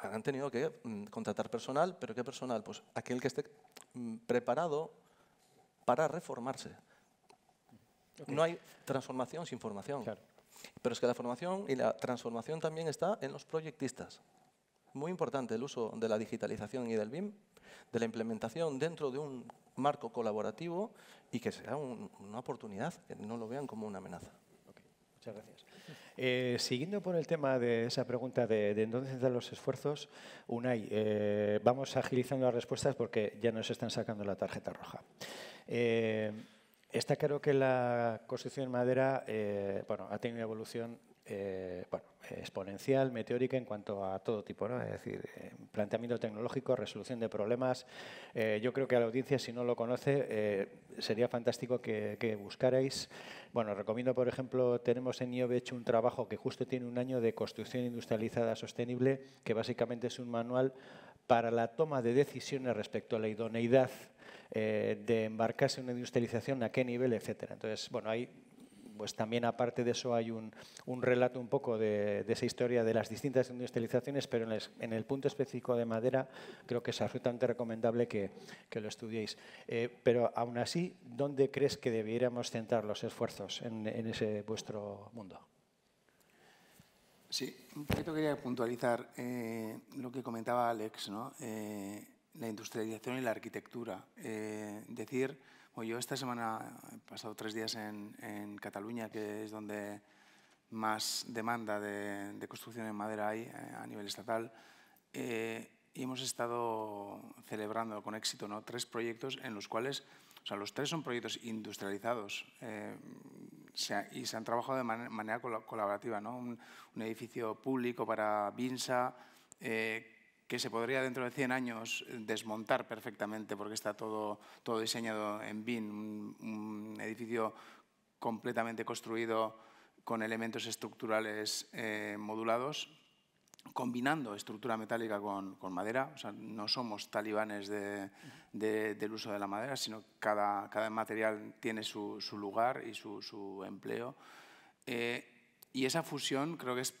han tenido que mm, contratar personal, pero ¿qué personal? Pues aquel que esté mm, preparado para reformarse. No hay transformación sin formación. Pero es que la formación y la transformación también está en los proyectistas. Muy importante el uso de la digitalización y del BIM, de la implementación dentro de un marco colaborativo y que sea una oportunidad, que no lo vean como una amenaza. Muchas gracias. Eh, siguiendo por el tema de esa pregunta de, de dónde están los esfuerzos, UNAI, eh, vamos agilizando las respuestas porque ya nos están sacando la tarjeta roja. Eh, Está claro que la construcción en madera eh, bueno, ha tenido una evolución eh, exponencial, meteórica en cuanto a todo tipo, ¿no? es decir, eh, planteamiento tecnológico, resolución de problemas. yo creo que a la audiencia, si no lo conoce, sería fantástico que, buscarais. Bueno, recomiendo, por ejemplo, tenemos en IOB hecho un trabajo que justo tiene un año de construcción industrializada sostenible, que básicamente es un manual para la toma de decisiones respecto a la idoneidad eh, de embarcarse en una industrialización, a qué nivel, etcétera. Entonces, bueno, hay pues también aparte de eso hay un, relato un poco de, esa historia de las distintas industrializaciones, pero en el, punto específico de madera creo que es absolutamente recomendable que, lo estudiéis. Eh, pero aún así, ¿dónde crees que debiéramos centrar los esfuerzos en, ese vuestro mundo? Sí, un poquito quería puntualizar eh, lo que comentaba Alex, ¿no? la industrialización y la arquitectura. Eh, decir, yo esta semana he pasado tres días en, Cataluña, que es donde más demanda de, construcción en madera hay eh, a nivel estatal, eh, y hemos estado celebrando con éxito ¿no? tres proyectos en los cuales, o sea, los tres son proyectos industrializados y se han trabajado de manera colaborativa, ¿no? un, edificio público para Binsa, que se podría dentro de 100 años desmontar perfectamente porque está todo, todo diseñado en BIM, un, edificio completamente construido con elementos estructurales eh, modulados, combinando estructura metálica con, con, madera. O sea, no somos talibanes del uso de la madera, sino cada, cada material tiene su, lugar y su, empleo. Eh, y esa fusión creo que es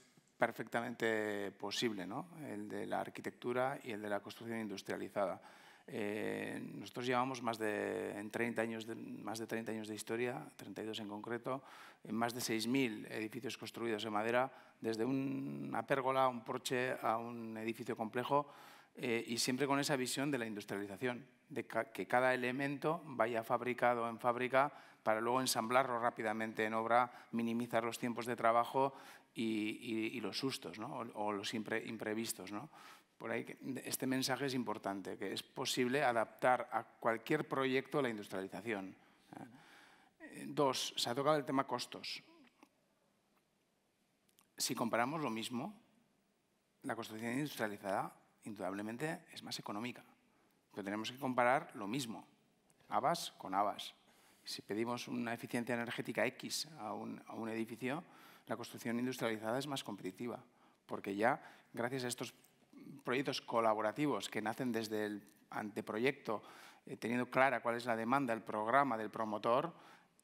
perfectamente posible, el de la arquitectura y el de la construcción industrializada. Eh, nosotros llevamos más de, 30 años de, más de 30 años de historia, 32 en concreto, en más de 6.000 edificios construidos en madera, desde una pérgola, un porche a un edificio complejo, eh, y siempre con esa visión de la industrialización, de que cada elemento vaya fabricado en fábrica para luego ensamblarlo rápidamente en obra, minimizar los tiempos de trabajo y, los sustos o, los imprevistos. ¿no? Por ahí este mensaje es importante, que es posible adaptar a cualquier proyecto la industrialización. Eh, dos, se ha tocado el tema costos. Si comparamos lo mismo, la construcción industrializada indudablemente es más económica, pero tenemos que comparar lo mismo, habas con habas. Si pedimos una eficiencia energética X a un edificio, la construcción industrializada es más competitiva, porque ya gracias a estos proyectos colaborativos que nacen desde el anteproyecto, eh, teniendo clara cuál es la demanda, el programa del promotor,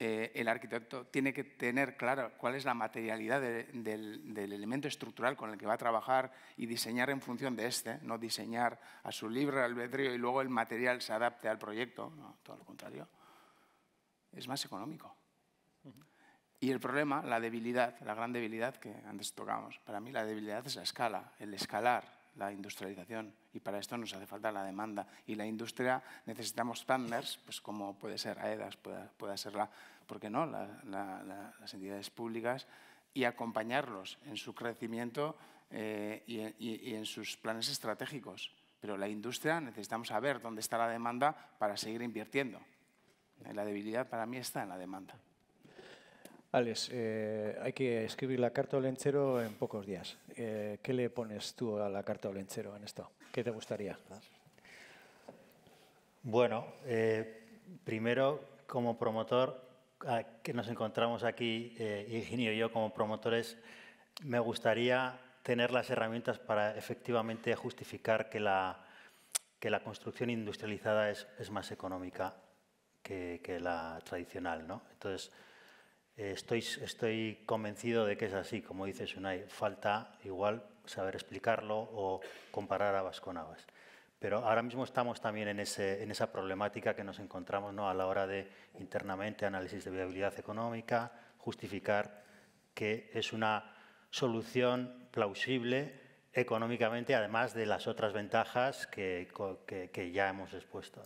eh, el arquitecto tiene que tener clara cuál es la materialidad del, del, elemento estructural con el que va a trabajar y diseñar en función de este, no diseñar a su libre albedrío y luego el material se adapte al proyecto, no, todo lo contrario. Es más económico. Y el problema, la debilidad, la gran debilidad que antes tocábamos, para mí la debilidad es la escala, el escalar la industrialización y para esto nos hace falta la demanda y la industria necesitamos partners, pues como puede ser AEDAS, puede ser ¿por qué no?, las entidades públicas y acompañarlos en su crecimiento eh, y, y en sus planes estratégicos. Pero la industria necesitamos saber dónde está la demanda para seguir invirtiendo. La debilidad para mí está en la demanda. Alex, eh, hay que escribir la carta al lenchero en pocos días. Eh, ¿Qué le pones tú a la carta al lenchero en esto? ¿Qué te gustaría? Bueno, eh, primero, como promotor, que nos encontramos aquí, Ingenio y yo, como promotores, me gustaría tener las herramientas para efectivamente justificar que la, que la construcción industrializada es, es más económica que, que la tradicional. ¿no? Entonces, eh, estoy, estoy convencido de que es así, como dice Sunay. Falta igual saber explicarlo o comparar habas con habas. Pero ahora mismo estamos también en, ese, en esa problemática que nos encontramos ¿no? a la hora de internamente análisis de viabilidad económica, justificar que es una solución plausible económicamente, además de las otras ventajas que, ya hemos expuesto.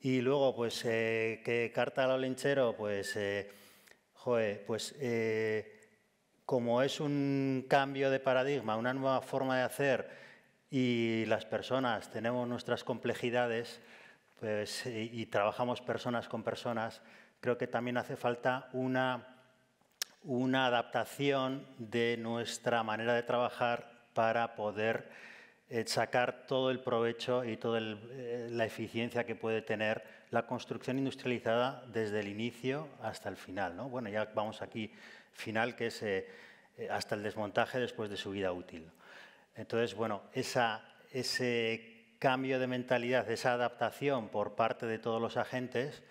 Y luego, pues, eh, ¿qué carta al olenchero? Pues... Eh, Joé, pues eh, como es un cambio de paradigma, una nueva forma de hacer y las personas tenemos nuestras complejidades pues, y, trabajamos personas con personas, creo que también hace falta una, adaptación de nuestra manera de trabajar para poder eh, sacar todo el provecho y toda eh, la eficiencia que puede tener la construcción industrializada desde el inicio hasta el final. ¿no? Bueno, ya vamos aquí, final, que es eh, eh, hasta el desmontaje después de su vida útil. Entonces, bueno, ese cambio de mentalidad, esa adaptación por parte de todos los agentes,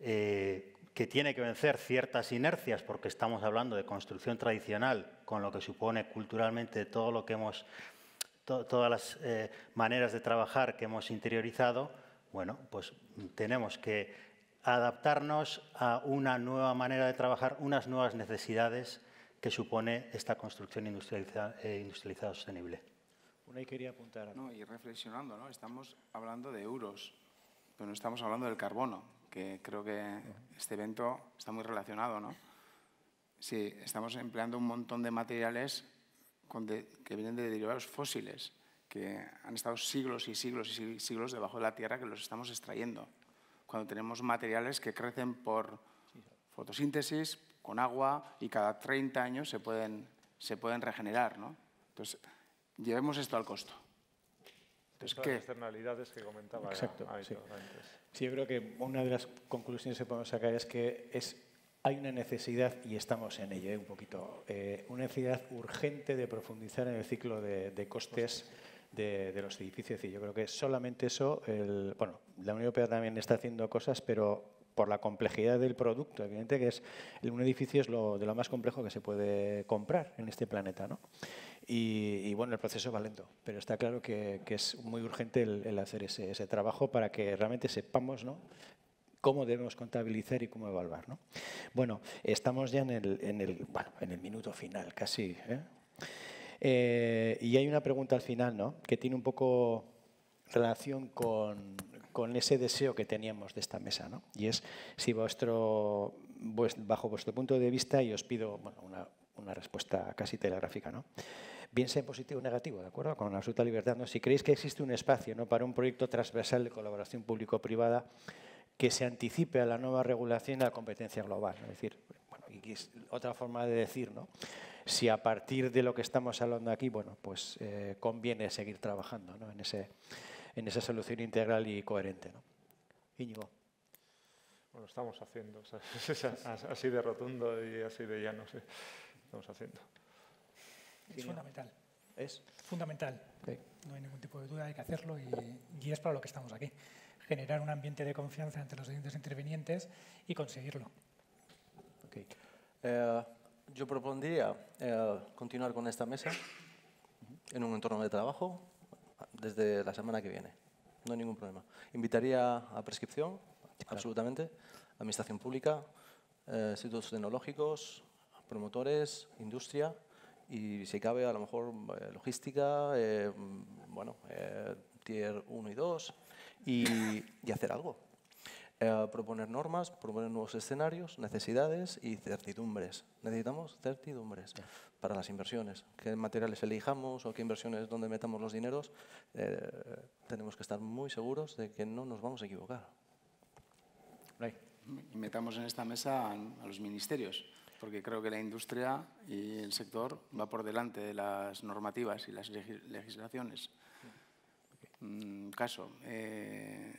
eh, que tiene que vencer ciertas inercias, porque estamos hablando de construcción tradicional, con lo que supone culturalmente todo lo que hemos, todas las maneras de trabajar que hemos interiorizado, bueno, pues tenemos que adaptarnos a una nueva manera de trabajar, unas nuevas necesidades que supone esta construcción eh, industrializada, sostenible. Bueno, ahí quería apuntar. No, y reflexionando, ¿no? estamos hablando de euros, pero no estamos hablando del carbono, que creo que este evento está muy relacionado. ¿no? Sí, estamos empleando un montón de materiales que vienen de derivados fósiles que han estado siglos y siglos y siglos debajo de la tierra que los estamos extrayendo. Cuando tenemos materiales que crecen por fotosíntesis, con agua, y cada 30 años se pueden, se pueden regenerar. ¿no? Entonces, llevemos esto al costo. Entonces, Las externalidades que comentaba Exacto, sí. antes. Sí, yo creo que una de las conclusiones que podemos sacar es que es hay una necesidad, y estamos en ello ¿eh? un poquito, eh, una necesidad urgente de profundizar en el ciclo de, costes de, los edificios. Y yo creo que solamente eso, bueno, la Unión Europea también está haciendo cosas, pero por la complejidad del producto, evidentemente que es un edificio es lo, de lo más complejo que se puede comprar en este planeta, ¿no? Y, bueno, el proceso va lento, pero está claro que, es muy urgente el, hacer ese, trabajo para que realmente sepamos, ¿no? cómo debemos contabilizar y cómo evaluar. ¿no? Bueno, estamos ya en el, en el, en el minuto final, casi. ¿eh? Eh, y hay una pregunta al final, ¿no? Que tiene un poco relación con, con ese deseo que teníamos de esta mesa, ¿no? Y es si vuestro, bajo vuestro punto de vista, y os pido una, una, respuesta casi telegráfica, ¿no? Bien sea en positivo o negativo, ¿de acuerdo? Con absoluta libertad, ¿no? Si creéis que existe un espacio ¿no? para un proyecto transversal de colaboración público-privada que se anticipe a la nueva regulación de la competencia global, es decir, bueno, otra forma de decir, ¿no? si a partir de lo que estamos hablando aquí, bueno, pues eh, conviene seguir trabajando ¿no? en, ese, en esa solución integral y coherente. Íñigo. Bueno, estamos haciendo, o así de rotundo y así de llano, estamos haciendo. Es fundamental. ¿Es? Fundamental. No hay ningún tipo de duda, hay que hacerlo y, es para lo que estamos aquí. Generar un ambiente de confianza entre los diferentes intervenientes y conseguirlo. Okay. Eh, yo propondría eh, continuar con esta mesa en un entorno de trabajo desde la semana que viene. No hay ningún problema. Invitaría a prescripción, absolutamente, administración pública, sitios eh, institutos tecnológicos, promotores, industria y, si cabe, a lo mejor eh, logística, bueno, tier 1 y 2 y hacer algo. Eh, proponer normas, proponer nuevos escenarios, necesidades y certidumbres. Necesitamos certidumbres para las inversiones. ¿Qué materiales elijamos o qué inversiones, donde metamos los dineros? Eh, tenemos que estar muy seguros de que no nos vamos a equivocar. metamos en esta mesa a los ministerios porque creo que la industria y el sector va por delante de las normativas y las legislaciones. Mm, caso, eh,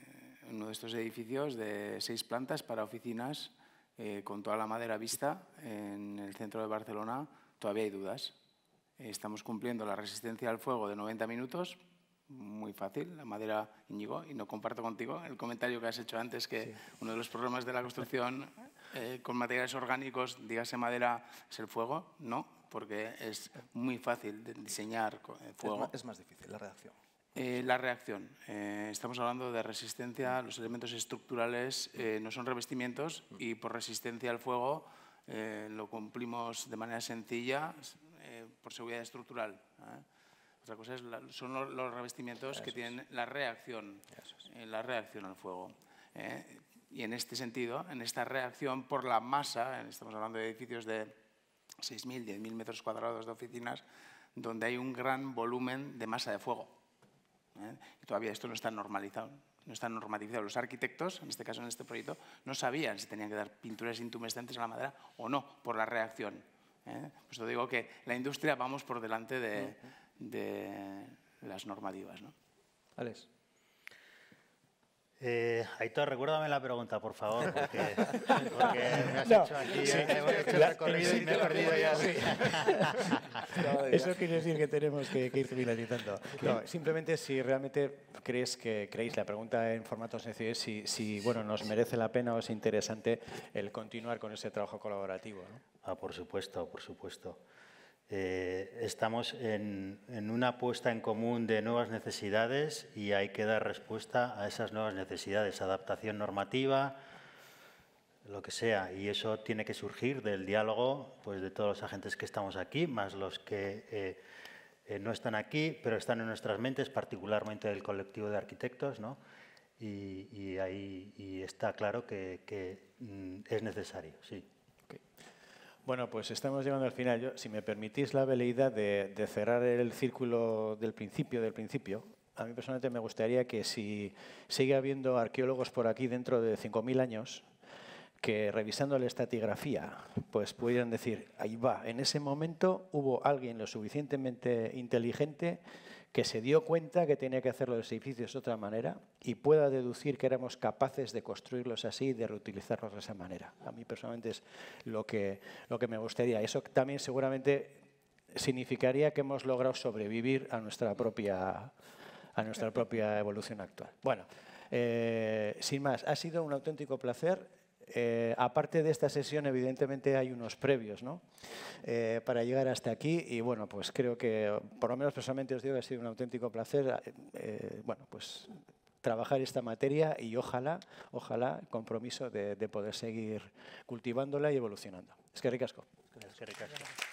uno de estos edificios de seis plantas para oficinas eh, con toda la madera vista en el centro de Barcelona, todavía hay dudas. Estamos cumpliendo la resistencia al fuego de 90 minutos, muy fácil, la madera, Íñigo, y no comparto contigo el comentario que has hecho antes, que uno de los problemas de la construcción eh, con materiales orgánicos, dígase madera, es el fuego. No, porque es muy fácil de diseñar eh, fuego. Es más, es más difícil la reacción. Eh, la reacción. Eh, estamos hablando de resistencia, los elementos estructurales eh, no son revestimientos y por resistencia al fuego lo cumplimos de manera sencilla por seguridad estructural. Otra cosa son los, revestimientos que tienen la reacción, la reacción al fuego. Y en este sentido, en esta reacción por la masa, estamos hablando de edificios de 6.000, 10.000 metros cuadrados de oficinas, donde hay un gran volumen de masa de fuego. ¿eh? Y todavía esto no está normalizado, no está normativizado. Los arquitectos, en este caso en este proyecto, no sabían si tenían que dar pinturas intumescentes a la madera o no por la reacción. ¿eh? Pues te digo que la industria vamos por delante de, las normativas. ¿no? Eh, Aitor, recuérdame la pregunta, por favor, porque, me has hecho aquí, me he perdido ya. Eso quiere decir que tenemos que, ir finalizando. No, simplemente si realmente crees que creéis la pregunta en formato sencillo es si, bueno, nos merece la pena o es interesante el continuar con ese trabajo colaborativo. Ah, por supuesto, por supuesto. Eh, estamos en, en, una apuesta en común de nuevas necesidades y hay que dar respuesta a esas nuevas necesidades, adaptación normativa, lo que sea. Y eso tiene que surgir del diálogo pues, de todos los agentes que estamos aquí, más los que eh, eh, no están aquí, pero están en nuestras mentes, particularmente del colectivo de arquitectos. ¿no? Y, ahí está claro que, mm, es necesario, sí. Bueno, pues estamos llegando al final. Yo, si me permitís la veleidad de, de, cerrar el círculo del principio del principio, a mí personalmente me gustaría que si sigue habiendo arqueólogos por aquí dentro de 5.000 años, que revisando la estatigrafía, pues pudieran decir, ahí va, en ese momento hubo alguien lo suficientemente inteligente que se dio cuenta que tenía que hacer los edificios de otra manera y pueda deducir que éramos capaces de construirlos así y de reutilizarlos de esa manera. A mí personalmente es lo que, lo que me gustaría. Eso también seguramente significaría que hemos logrado sobrevivir a nuestra propia, a nuestra propia evolución actual. Bueno, eh, sin más, ha sido un auténtico placer. Eh, aparte de esta sesión, evidentemente hay unos previos ¿no? Eh, para llegar hasta aquí y bueno, pues creo que, por lo menos personalmente os digo que ha sido un auténtico placer, eh, bueno, pues trabajar esta materia y ojalá, ojalá, compromiso de, poder seguir cultivándola y evolucionando. Es que Es que ricasco.